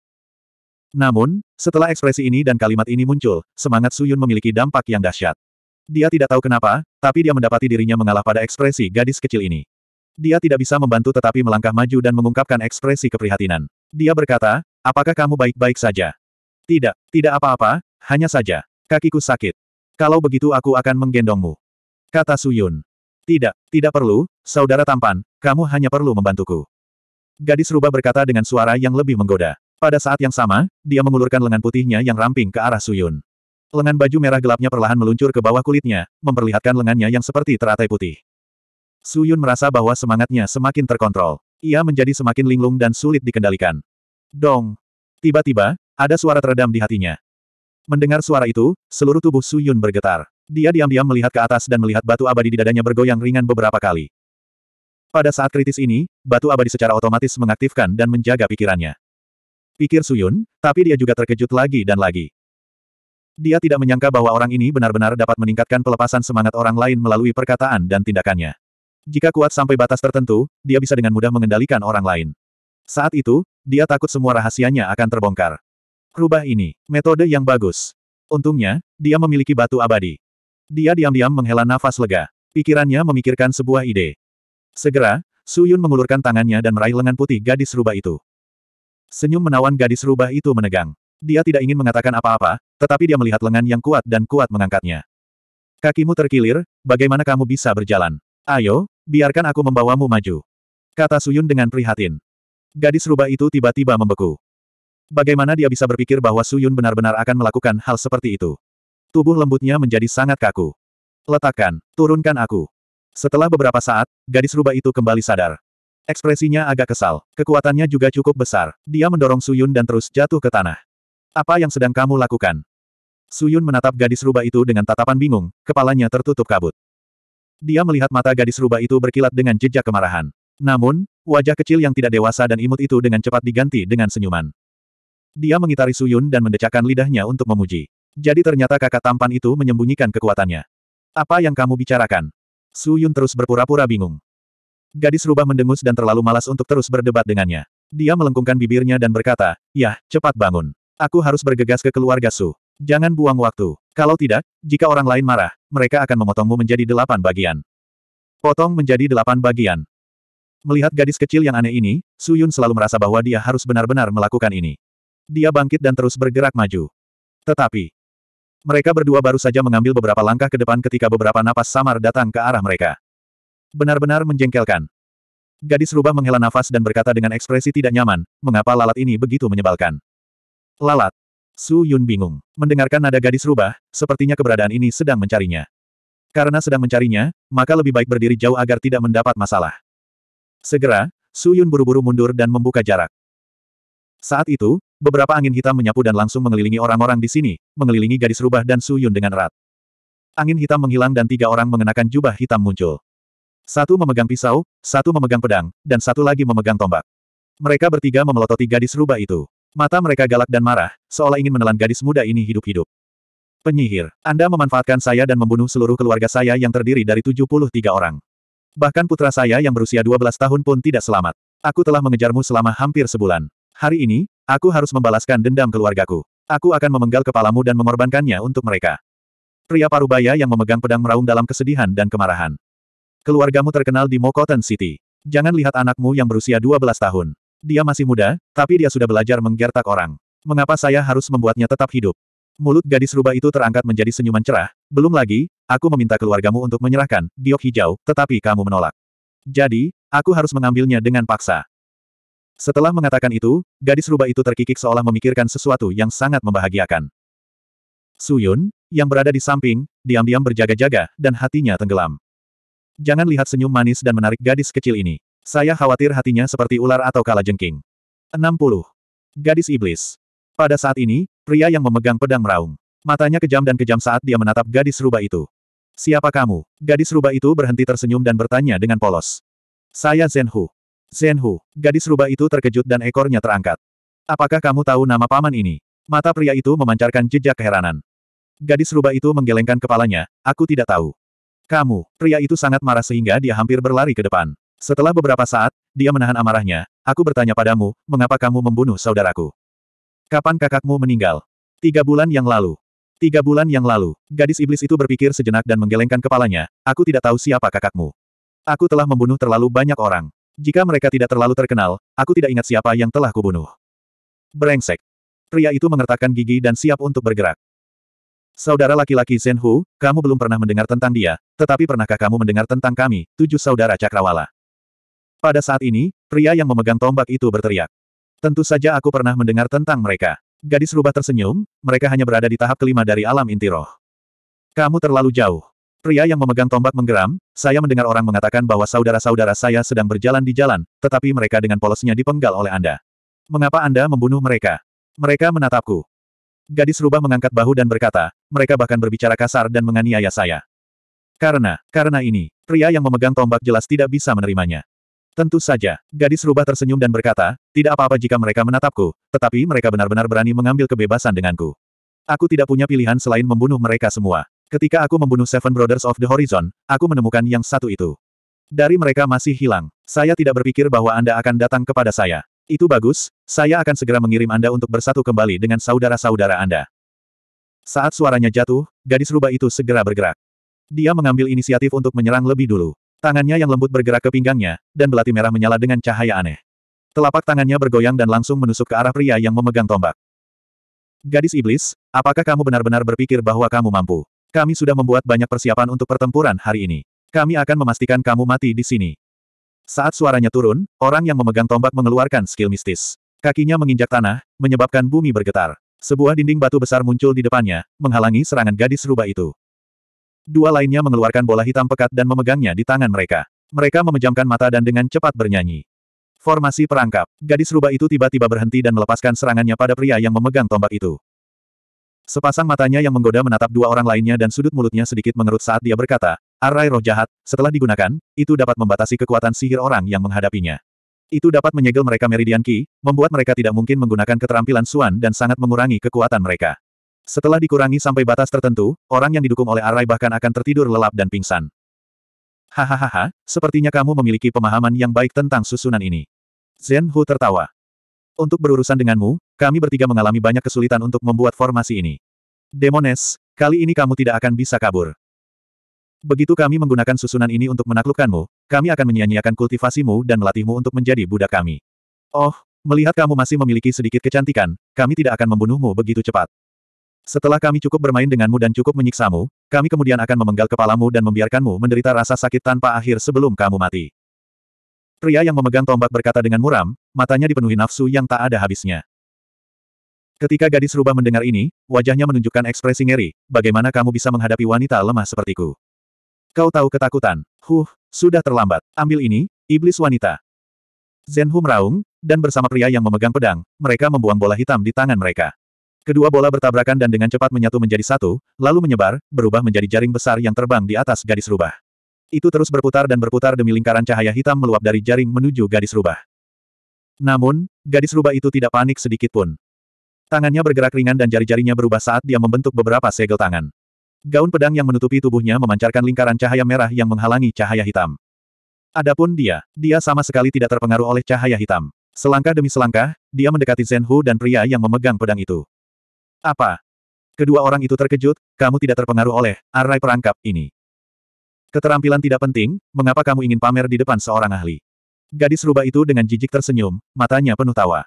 Namun, setelah ekspresi ini dan kalimat ini muncul, semangat Suyun memiliki dampak yang dahsyat. Dia tidak tahu kenapa, tapi dia mendapati dirinya mengalah pada ekspresi gadis kecil ini. Dia tidak bisa membantu tetapi melangkah maju dan mengungkapkan ekspresi keprihatinan. Dia berkata, apakah kamu baik-baik saja? Tidak, tidak apa-apa, hanya saja. Kakiku sakit. Kalau begitu aku akan menggendongmu. Kata Suyun. Tidak, tidak perlu, saudara tampan, kamu hanya perlu membantuku. Gadis rubah berkata dengan suara yang lebih menggoda. Pada saat yang sama, dia mengulurkan lengan putihnya yang ramping ke arah Suyun. Lengan baju merah gelapnya perlahan meluncur ke bawah kulitnya, memperlihatkan lengannya yang seperti teratai putih. Suyun merasa bahwa semangatnya semakin terkontrol. Ia menjadi semakin linglung dan sulit dikendalikan. Dong! Tiba-tiba, ada suara teredam di hatinya. Mendengar suara itu, seluruh tubuh Suyun bergetar. Dia diam-diam melihat ke atas dan melihat batu abadi di dadanya bergoyang ringan beberapa kali. Pada saat kritis ini, batu abadi secara otomatis mengaktifkan dan menjaga pikirannya. Pikir Suyun, tapi dia juga terkejut lagi dan lagi. Dia tidak menyangka bahwa orang ini benar-benar dapat meningkatkan pelepasan semangat orang lain melalui perkataan dan tindakannya. Jika kuat sampai batas tertentu, dia bisa dengan mudah mengendalikan orang lain. Saat itu, dia takut semua rahasianya akan terbongkar. Rubah ini, metode yang bagus. Untungnya, dia memiliki batu abadi. Dia diam-diam menghela nafas lega. Pikirannya memikirkan sebuah ide. Segera, Su Yun mengulurkan tangannya dan meraih lengan putih gadis rubah itu. Senyum menawan gadis rubah itu menegang. Dia tidak ingin mengatakan apa-apa, tetapi dia melihat lengan yang kuat dan kuat mengangkatnya. Kakimu terkilir, bagaimana kamu bisa berjalan? Ayo, biarkan aku membawamu maju. Kata Suyun dengan prihatin. Gadis rubah itu tiba-tiba membeku. Bagaimana dia bisa berpikir bahwa Suyun benar-benar akan melakukan hal seperti itu? Tubuh lembutnya menjadi sangat kaku. Letakkan, turunkan aku. Setelah beberapa saat, gadis rubah itu kembali sadar. Ekspresinya agak kesal, kekuatannya juga cukup besar. Dia mendorong Suyun dan terus jatuh ke tanah. Apa yang sedang kamu lakukan? Suyun menatap gadis rubah itu dengan tatapan bingung, kepalanya tertutup kabut. Dia melihat mata gadis rubah itu berkilat dengan jejak kemarahan. Namun, wajah kecil yang tidak dewasa dan imut itu dengan cepat diganti dengan senyuman. Dia mengitari Suyun dan mendecakkan lidahnya untuk memuji. Jadi ternyata kakak tampan itu menyembunyikan kekuatannya. Apa yang kamu bicarakan? Suyun terus berpura-pura bingung. Gadis rubah mendengus dan terlalu malas untuk terus berdebat dengannya. Dia melengkungkan bibirnya dan berkata, Yah, cepat bangun. Aku harus bergegas ke keluarga Su. Jangan buang waktu. Kalau tidak, jika orang lain marah, mereka akan memotongmu menjadi delapan bagian. Potong menjadi delapan bagian. Melihat gadis kecil yang aneh ini, Su Yun selalu merasa bahwa dia harus benar-benar melakukan ini. Dia bangkit dan terus bergerak maju. Tetapi, mereka berdua baru saja mengambil beberapa langkah ke depan ketika beberapa napas samar datang ke arah mereka. Benar-benar menjengkelkan. Gadis rubah menghela nafas dan berkata dengan ekspresi tidak nyaman, mengapa lalat ini begitu menyebalkan. Lalat, Su Yun bingung. Mendengarkan nada gadis rubah, sepertinya keberadaan ini sedang mencarinya. Karena sedang mencarinya, maka lebih baik berdiri jauh agar tidak mendapat masalah. Segera, Su Yun buru-buru mundur dan membuka jarak. Saat itu, beberapa angin hitam menyapu dan langsung mengelilingi orang-orang di sini, mengelilingi gadis rubah dan Su Yun dengan erat. Angin hitam menghilang dan tiga orang mengenakan jubah hitam muncul. Satu memegang pisau, satu memegang pedang, dan satu lagi memegang tombak. Mereka bertiga memelototi gadis rubah itu. Mata mereka galak dan marah, seolah ingin menelan gadis muda ini hidup-hidup. Penyihir, Anda memanfaatkan saya dan membunuh seluruh keluarga saya yang terdiri dari 73 orang. Bahkan putra saya yang berusia 12 tahun pun tidak selamat. Aku telah mengejarmu selama hampir sebulan. Hari ini, aku harus membalaskan dendam keluargaku. Aku akan memenggal kepalamu dan mengorbankannya untuk mereka. Pria parubaya yang memegang pedang meraung dalam kesedihan dan kemarahan. Keluargamu terkenal di Mokoten City. Jangan lihat anakmu yang berusia 12 tahun. Dia masih muda, tapi dia sudah belajar menggertak orang. Mengapa saya harus membuatnya tetap hidup? Mulut gadis rubah itu terangkat menjadi senyuman cerah, belum lagi, aku meminta keluargamu untuk menyerahkan, giok hijau, tetapi kamu menolak. Jadi, aku harus mengambilnya dengan paksa. Setelah mengatakan itu, gadis rubah itu terkikik seolah memikirkan sesuatu yang sangat membahagiakan. Suyun, yang berada di samping, diam-diam berjaga-jaga, dan hatinya tenggelam. Jangan lihat senyum manis dan menarik gadis kecil ini. Saya khawatir hatinya seperti ular atau kalajengking. 60. Gadis Iblis. Pada saat ini, pria yang memegang pedang meraung. Matanya kejam dan kejam saat dia menatap gadis rubah itu. Siapa kamu? Gadis rubah itu berhenti tersenyum dan bertanya dengan polos. Saya Zenhu. Zenhu, gadis rubah itu terkejut dan ekornya terangkat. Apakah kamu tahu nama paman ini? Mata pria itu memancarkan jejak keheranan. Gadis rubah itu menggelengkan kepalanya, aku tidak tahu. Kamu, pria itu sangat marah sehingga dia hampir berlari ke depan. Setelah beberapa saat, dia menahan amarahnya, aku bertanya padamu, mengapa kamu membunuh saudaraku? Kapan kakakmu meninggal? Tiga bulan yang lalu. Tiga bulan yang lalu, gadis iblis itu berpikir sejenak dan menggelengkan kepalanya, aku tidak tahu siapa kakakmu. Aku telah membunuh terlalu banyak orang. Jika mereka tidak terlalu terkenal, aku tidak ingat siapa yang telah kubunuh. Berengsek. Pria itu mengertakkan gigi dan siap untuk bergerak. Saudara laki-laki Zhen kamu belum pernah mendengar tentang dia, tetapi pernahkah kamu mendengar tentang kami, tujuh saudara Cakrawala? Pada saat ini, pria yang memegang tombak itu berteriak. Tentu saja aku pernah mendengar tentang mereka. Gadis rubah tersenyum, mereka hanya berada di tahap kelima dari alam inti roh. Kamu terlalu jauh. Pria yang memegang tombak menggeram, saya mendengar orang mengatakan bahwa saudara-saudara saya sedang berjalan di jalan, tetapi mereka dengan polosnya dipenggal oleh Anda. Mengapa Anda membunuh mereka? Mereka menatapku. Gadis rubah mengangkat bahu dan berkata, mereka bahkan berbicara kasar dan menganiaya saya. Karena, karena ini, pria yang memegang tombak jelas tidak bisa menerimanya. Tentu saja, gadis rubah tersenyum dan berkata, tidak apa-apa jika mereka menatapku, tetapi mereka benar-benar berani mengambil kebebasan denganku. Aku tidak punya pilihan selain membunuh mereka semua. Ketika aku membunuh Seven Brothers of the Horizon, aku menemukan yang satu itu. Dari mereka masih hilang. Saya tidak berpikir bahwa Anda akan datang kepada saya. Itu bagus, saya akan segera mengirim Anda untuk bersatu kembali dengan saudara-saudara Anda. Saat suaranya jatuh, gadis rubah itu segera bergerak. Dia mengambil inisiatif untuk menyerang lebih dulu. Tangannya yang lembut bergerak ke pinggangnya, dan belati merah menyala dengan cahaya aneh. Telapak tangannya bergoyang dan langsung menusuk ke arah pria yang memegang tombak. Gadis iblis, apakah kamu benar-benar berpikir bahwa kamu mampu? Kami sudah membuat banyak persiapan untuk pertempuran hari ini. Kami akan memastikan kamu mati di sini. Saat suaranya turun, orang yang memegang tombak mengeluarkan skill mistis. Kakinya menginjak tanah, menyebabkan bumi bergetar. Sebuah dinding batu besar muncul di depannya, menghalangi serangan gadis rubah itu. Dua lainnya mengeluarkan bola hitam pekat dan memegangnya di tangan mereka. Mereka memejamkan mata dan dengan cepat bernyanyi. Formasi perangkap. Gadis rubah itu tiba-tiba berhenti dan melepaskan serangannya pada pria yang memegang tombak itu. Sepasang matanya yang menggoda menatap dua orang lainnya dan sudut mulutnya sedikit mengerut saat dia berkata, Arai roh jahat, setelah digunakan, itu dapat membatasi kekuatan sihir orang yang menghadapinya. Itu dapat menyegel mereka Meridian Ki, membuat mereka tidak mungkin menggunakan keterampilan Suan dan sangat mengurangi kekuatan mereka. Setelah dikurangi sampai batas tertentu, orang yang didukung oleh Arai bahkan akan tertidur lelap dan pingsan. Hahaha, sepertinya kamu memiliki pemahaman yang baik tentang susunan ini. Zhen Hu tertawa. Untuk berurusan denganmu, kami bertiga mengalami banyak kesulitan untuk membuat formasi ini. Demones, kali ini kamu tidak akan bisa kabur. Begitu kami menggunakan susunan ini untuk menaklukkanmu, kami akan menyia-nyiakan kultivasimu dan melatihmu untuk menjadi budak kami. Oh, melihat kamu masih memiliki sedikit kecantikan, kami tidak akan membunuhmu begitu cepat. Setelah kami cukup bermain denganmu dan cukup menyiksamu, kami kemudian akan memenggal kepalamu dan membiarkanmu menderita rasa sakit tanpa akhir sebelum kamu mati. Pria yang memegang tombak berkata dengan muram, matanya dipenuhi nafsu yang tak ada habisnya. Ketika gadis rubah mendengar ini, wajahnya menunjukkan ekspresi ngeri, bagaimana kamu bisa menghadapi wanita lemah sepertiku. Kau tahu ketakutan. Huh, sudah terlambat. Ambil ini, iblis wanita. Zenhu meraung, dan bersama pria yang memegang pedang, mereka membuang bola hitam di tangan mereka. Kedua bola bertabrakan dan dengan cepat menyatu menjadi satu, lalu menyebar, berubah menjadi jaring besar yang terbang di atas gadis rubah. Itu terus berputar dan berputar demi lingkaran cahaya hitam meluap dari jaring menuju gadis rubah. Namun, gadis rubah itu tidak panik sedikit pun. Tangannya bergerak ringan dan jari-jarinya berubah saat dia membentuk beberapa segel tangan. Gaun pedang yang menutupi tubuhnya memancarkan lingkaran cahaya merah yang menghalangi cahaya hitam. Adapun dia, dia sama sekali tidak terpengaruh oleh cahaya hitam. Selangkah demi selangkah, dia mendekati Zhen Hu dan pria yang memegang pedang itu. Apa? Kedua orang itu terkejut, kamu tidak terpengaruh oleh arai perangkap ini. Keterampilan tidak penting, mengapa kamu ingin pamer di depan seorang ahli? Gadis rubah itu dengan jijik tersenyum, matanya penuh tawa.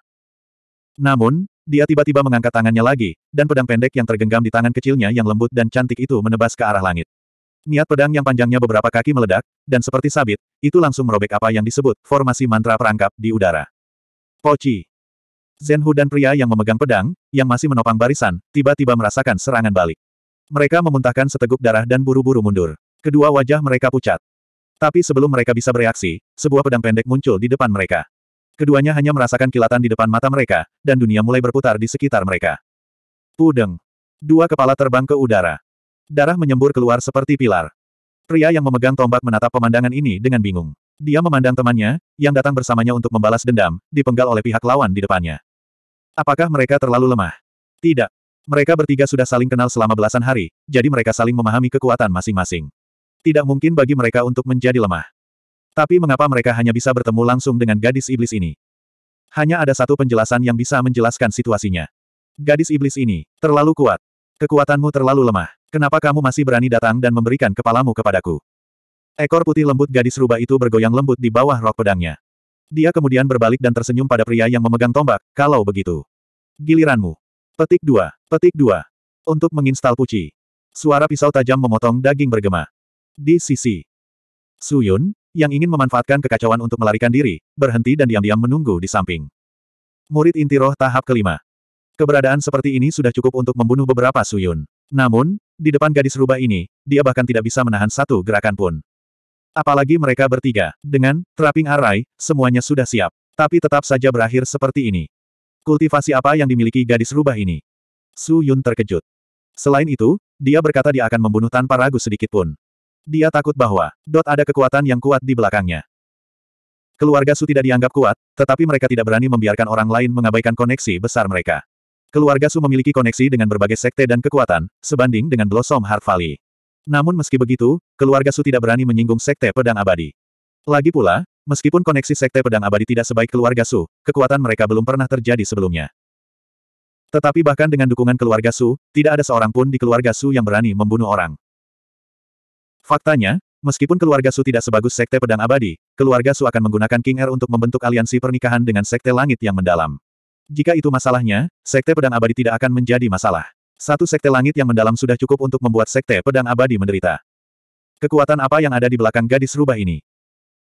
Namun, dia tiba-tiba mengangkat tangannya lagi, dan pedang pendek yang tergenggam di tangan kecilnya yang lembut dan cantik itu menebas ke arah langit. Niat pedang yang panjangnya beberapa kaki meledak, dan seperti sabit, itu langsung merobek apa yang disebut formasi mantra perangkap di udara. Poci. Zenhu dan pria yang memegang pedang, yang masih menopang barisan, tiba-tiba merasakan serangan balik. Mereka memuntahkan seteguk darah dan buru-buru mundur. Kedua wajah mereka pucat. Tapi sebelum mereka bisa bereaksi, sebuah pedang pendek muncul di depan mereka. Keduanya hanya merasakan kilatan di depan mata mereka, dan dunia mulai berputar di sekitar mereka. Pudeng. Dua kepala terbang ke udara. Darah menyembur keluar seperti pilar. Pria yang memegang tombak menatap pemandangan ini dengan bingung. Dia memandang temannya, yang datang bersamanya untuk membalas dendam, dipenggal oleh pihak lawan di depannya. Apakah mereka terlalu lemah? Tidak. Mereka bertiga sudah saling kenal selama belasan hari, jadi mereka saling memahami kekuatan masing-masing. Tidak mungkin bagi mereka untuk menjadi lemah. Tapi mengapa mereka hanya bisa bertemu langsung dengan gadis iblis ini? Hanya ada satu penjelasan yang bisa menjelaskan situasinya. Gadis iblis ini, terlalu kuat. Kekuatanmu terlalu lemah. Kenapa kamu masih berani datang dan memberikan kepalamu kepadaku? Ekor putih lembut gadis rubah itu bergoyang lembut di bawah rok pedangnya. Dia kemudian berbalik dan tersenyum pada pria yang memegang tombak, kalau begitu. Giliranmu. Petik dua, Petik dua. Untuk menginstal Puci. Suara pisau tajam memotong daging bergema. Di sisi. Suyun, yang ingin memanfaatkan kekacauan untuk melarikan diri, berhenti dan diam-diam menunggu di samping. Murid inti roh tahap kelima. Keberadaan seperti ini sudah cukup untuk membunuh beberapa Suyun. Namun, di depan gadis rubah ini, dia bahkan tidak bisa menahan satu gerakan pun. Apalagi mereka bertiga. Dengan trapping array, semuanya sudah siap. Tapi tetap saja berakhir seperti ini. Kultivasi apa yang dimiliki gadis rubah ini? Su Yun terkejut. Selain itu, dia berkata dia akan membunuh tanpa ragu sedikitpun. Dia takut bahwa Dot ada kekuatan yang kuat di belakangnya. Keluarga Su tidak dianggap kuat, tetapi mereka tidak berani membiarkan orang lain mengabaikan koneksi besar mereka. Keluarga Su memiliki koneksi dengan berbagai sekte dan kekuatan, sebanding dengan Blossom Heart Valley. Namun meski begitu, keluarga Su tidak berani menyinggung Sekte Pedang Abadi. Lagi pula, meskipun koneksi Sekte Pedang Abadi tidak sebaik keluarga Su, kekuatan mereka belum pernah terjadi sebelumnya. Tetapi bahkan dengan dukungan keluarga Su, tidak ada seorang pun di keluarga Su yang berani membunuh orang. Faktanya, meskipun keluarga Su tidak sebagus Sekte Pedang Abadi, keluarga Su akan menggunakan King Er untuk membentuk aliansi pernikahan dengan Sekte Langit yang mendalam. Jika itu masalahnya, Sekte Pedang Abadi tidak akan menjadi masalah. Satu sekte langit yang mendalam sudah cukup untuk membuat sekte pedang abadi menderita. Kekuatan apa yang ada di belakang gadis rubah ini?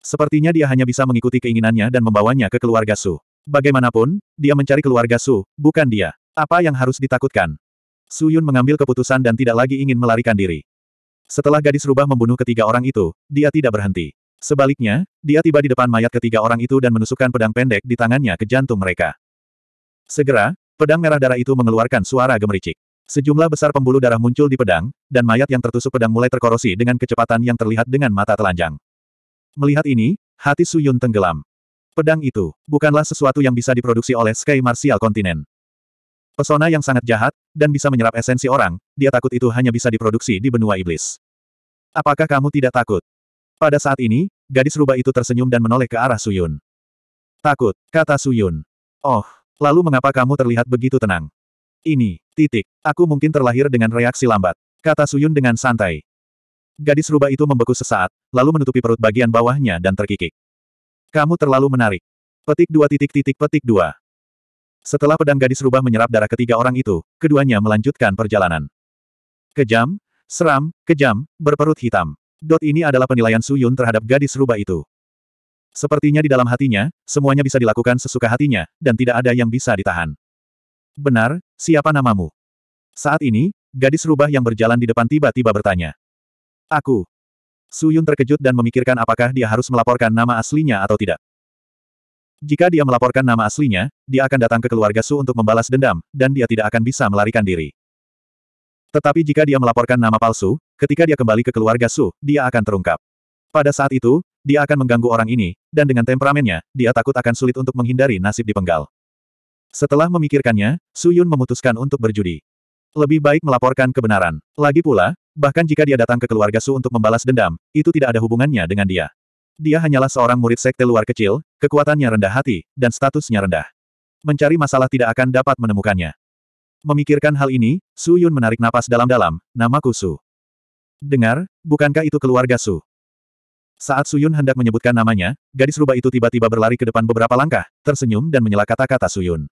Sepertinya dia hanya bisa mengikuti keinginannya dan membawanya ke keluarga Su. Bagaimanapun, dia mencari keluarga Su, bukan dia. Apa yang harus ditakutkan? Su Yun mengambil keputusan dan tidak lagi ingin melarikan diri. Setelah gadis rubah membunuh ketiga orang itu, dia tidak berhenti. Sebaliknya, dia tiba di depan mayat ketiga orang itu dan menusukkan pedang pendek di tangannya ke jantung mereka. Segera, pedang merah darah itu mengeluarkan suara gemericik. Sejumlah besar pembuluh darah muncul di pedang, dan mayat yang tertusuk pedang mulai terkorosi dengan kecepatan yang terlihat dengan mata telanjang. Melihat ini, hati Suyun tenggelam. Pedang itu, bukanlah sesuatu yang bisa diproduksi oleh Sky Martial Continent. Pesona yang sangat jahat, dan bisa menyerap esensi orang, dia takut itu hanya bisa diproduksi di benua iblis. Apakah kamu tidak takut? Pada saat ini, gadis rubah itu tersenyum dan menoleh ke arah Suyun. Takut, kata Suyun. Oh, lalu mengapa kamu terlihat begitu tenang? Ini, titik. Aku mungkin terlahir dengan reaksi lambat. Kata Suyun dengan santai. Gadis rubah itu membeku sesaat, lalu menutupi perut bagian bawahnya dan terkikik. Kamu terlalu menarik. Petik dua titik titik petik dua. Setelah pedang gadis rubah menyerap darah ketiga orang itu, keduanya melanjutkan perjalanan. Kejam, seram, kejam, berperut hitam. Dot ini adalah penilaian Suyun terhadap gadis rubah itu. Sepertinya di dalam hatinya, semuanya bisa dilakukan sesuka hatinya, dan tidak ada yang bisa ditahan. Benar, siapa namamu? Saat ini, gadis rubah yang berjalan di depan tiba-tiba bertanya. Aku. Su Yun terkejut dan memikirkan apakah dia harus melaporkan nama aslinya atau tidak. Jika dia melaporkan nama aslinya, dia akan datang ke keluarga Su untuk membalas dendam, dan dia tidak akan bisa melarikan diri. Tetapi jika dia melaporkan nama palsu, ketika dia kembali ke keluarga Su, dia akan terungkap. Pada saat itu, dia akan mengganggu orang ini, dan dengan temperamennya, dia takut akan sulit untuk menghindari nasib dipenggal. Setelah memikirkannya, Su Yun memutuskan untuk berjudi. Lebih baik melaporkan kebenaran. Lagi pula, bahkan jika dia datang ke keluarga Su untuk membalas dendam, itu tidak ada hubungannya dengan dia. Dia hanyalah seorang murid sekte luar kecil, kekuatannya rendah hati, dan statusnya rendah. Mencari masalah tidak akan dapat menemukannya. Memikirkan hal ini, Su Yun menarik napas dalam-dalam, namaku Su. Dengar, bukankah itu keluarga Su? Saat Su Yun hendak menyebutkan namanya, gadis rubah itu tiba-tiba berlari ke depan beberapa langkah, tersenyum dan menyela kata-kata Su Yun.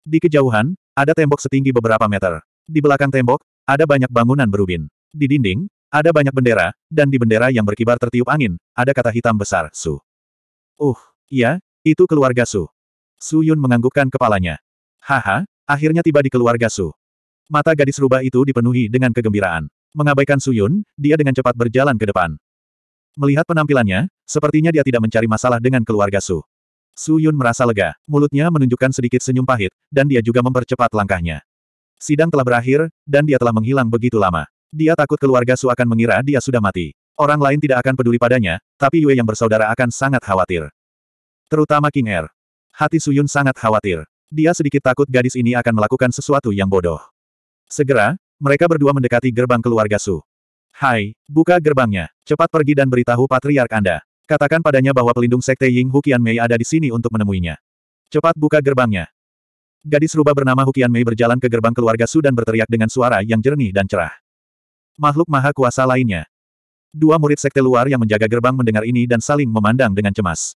Di kejauhan, ada tembok setinggi beberapa meter. Di belakang tembok, ada banyak bangunan berubin. Di dinding, ada banyak bendera, dan di bendera yang berkibar tertiup angin, ada kata hitam besar, Su. Uh, iya, itu keluarga Su. Su Yun menganggukkan kepalanya. Haha, akhirnya tiba di keluarga Su. Mata gadis rubah itu dipenuhi dengan kegembiraan. Mengabaikan Su Yun, dia dengan cepat berjalan ke depan. Melihat penampilannya, sepertinya dia tidak mencari masalah dengan keluarga Su. Su Yun merasa lega, mulutnya menunjukkan sedikit senyum pahit, dan dia juga mempercepat langkahnya. Sidang telah berakhir, dan dia telah menghilang begitu lama. Dia takut keluarga Su akan mengira dia sudah mati. Orang lain tidak akan peduli padanya, tapi Yue yang bersaudara akan sangat khawatir. Terutama King Er. Hati Su Yun sangat khawatir. Dia sedikit takut gadis ini akan melakukan sesuatu yang bodoh. Segera, mereka berdua mendekati gerbang keluarga Su. Hai, buka gerbangnya. Cepat pergi dan beritahu patriark Anda. Katakan padanya bahwa pelindung sekte Ying Hukian Mei ada di sini untuk menemuinya. Cepat buka gerbangnya. Gadis rubah bernama Hukian Mei berjalan ke gerbang keluarga Su dan berteriak dengan suara yang jernih dan cerah. Makhluk maha kuasa lainnya. Dua murid sekte luar yang menjaga gerbang mendengar ini dan saling memandang dengan cemas.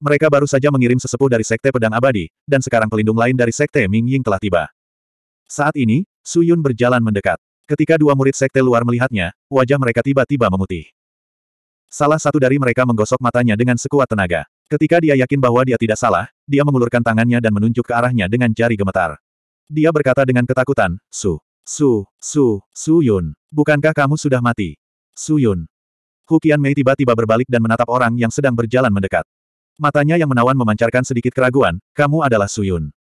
Mereka baru saja mengirim sesepuh dari sekte pedang abadi, dan sekarang pelindung lain dari sekte Ming Ying telah tiba. Saat ini, Su Yun berjalan mendekat. Ketika dua murid sekte luar melihatnya, wajah mereka tiba-tiba memutih. Salah satu dari mereka menggosok matanya dengan sekuat tenaga. Ketika dia yakin bahwa dia tidak salah, dia mengulurkan tangannya dan menunjuk ke arahnya dengan jari gemetar. Dia berkata dengan ketakutan, Su, Su, Su, Su Yun, bukankah kamu sudah mati? Su Yun. Hukian Mei tiba-tiba berbalik dan menatap orang yang sedang berjalan mendekat. Matanya yang menawan memancarkan sedikit keraguan, kamu adalah Su Yun.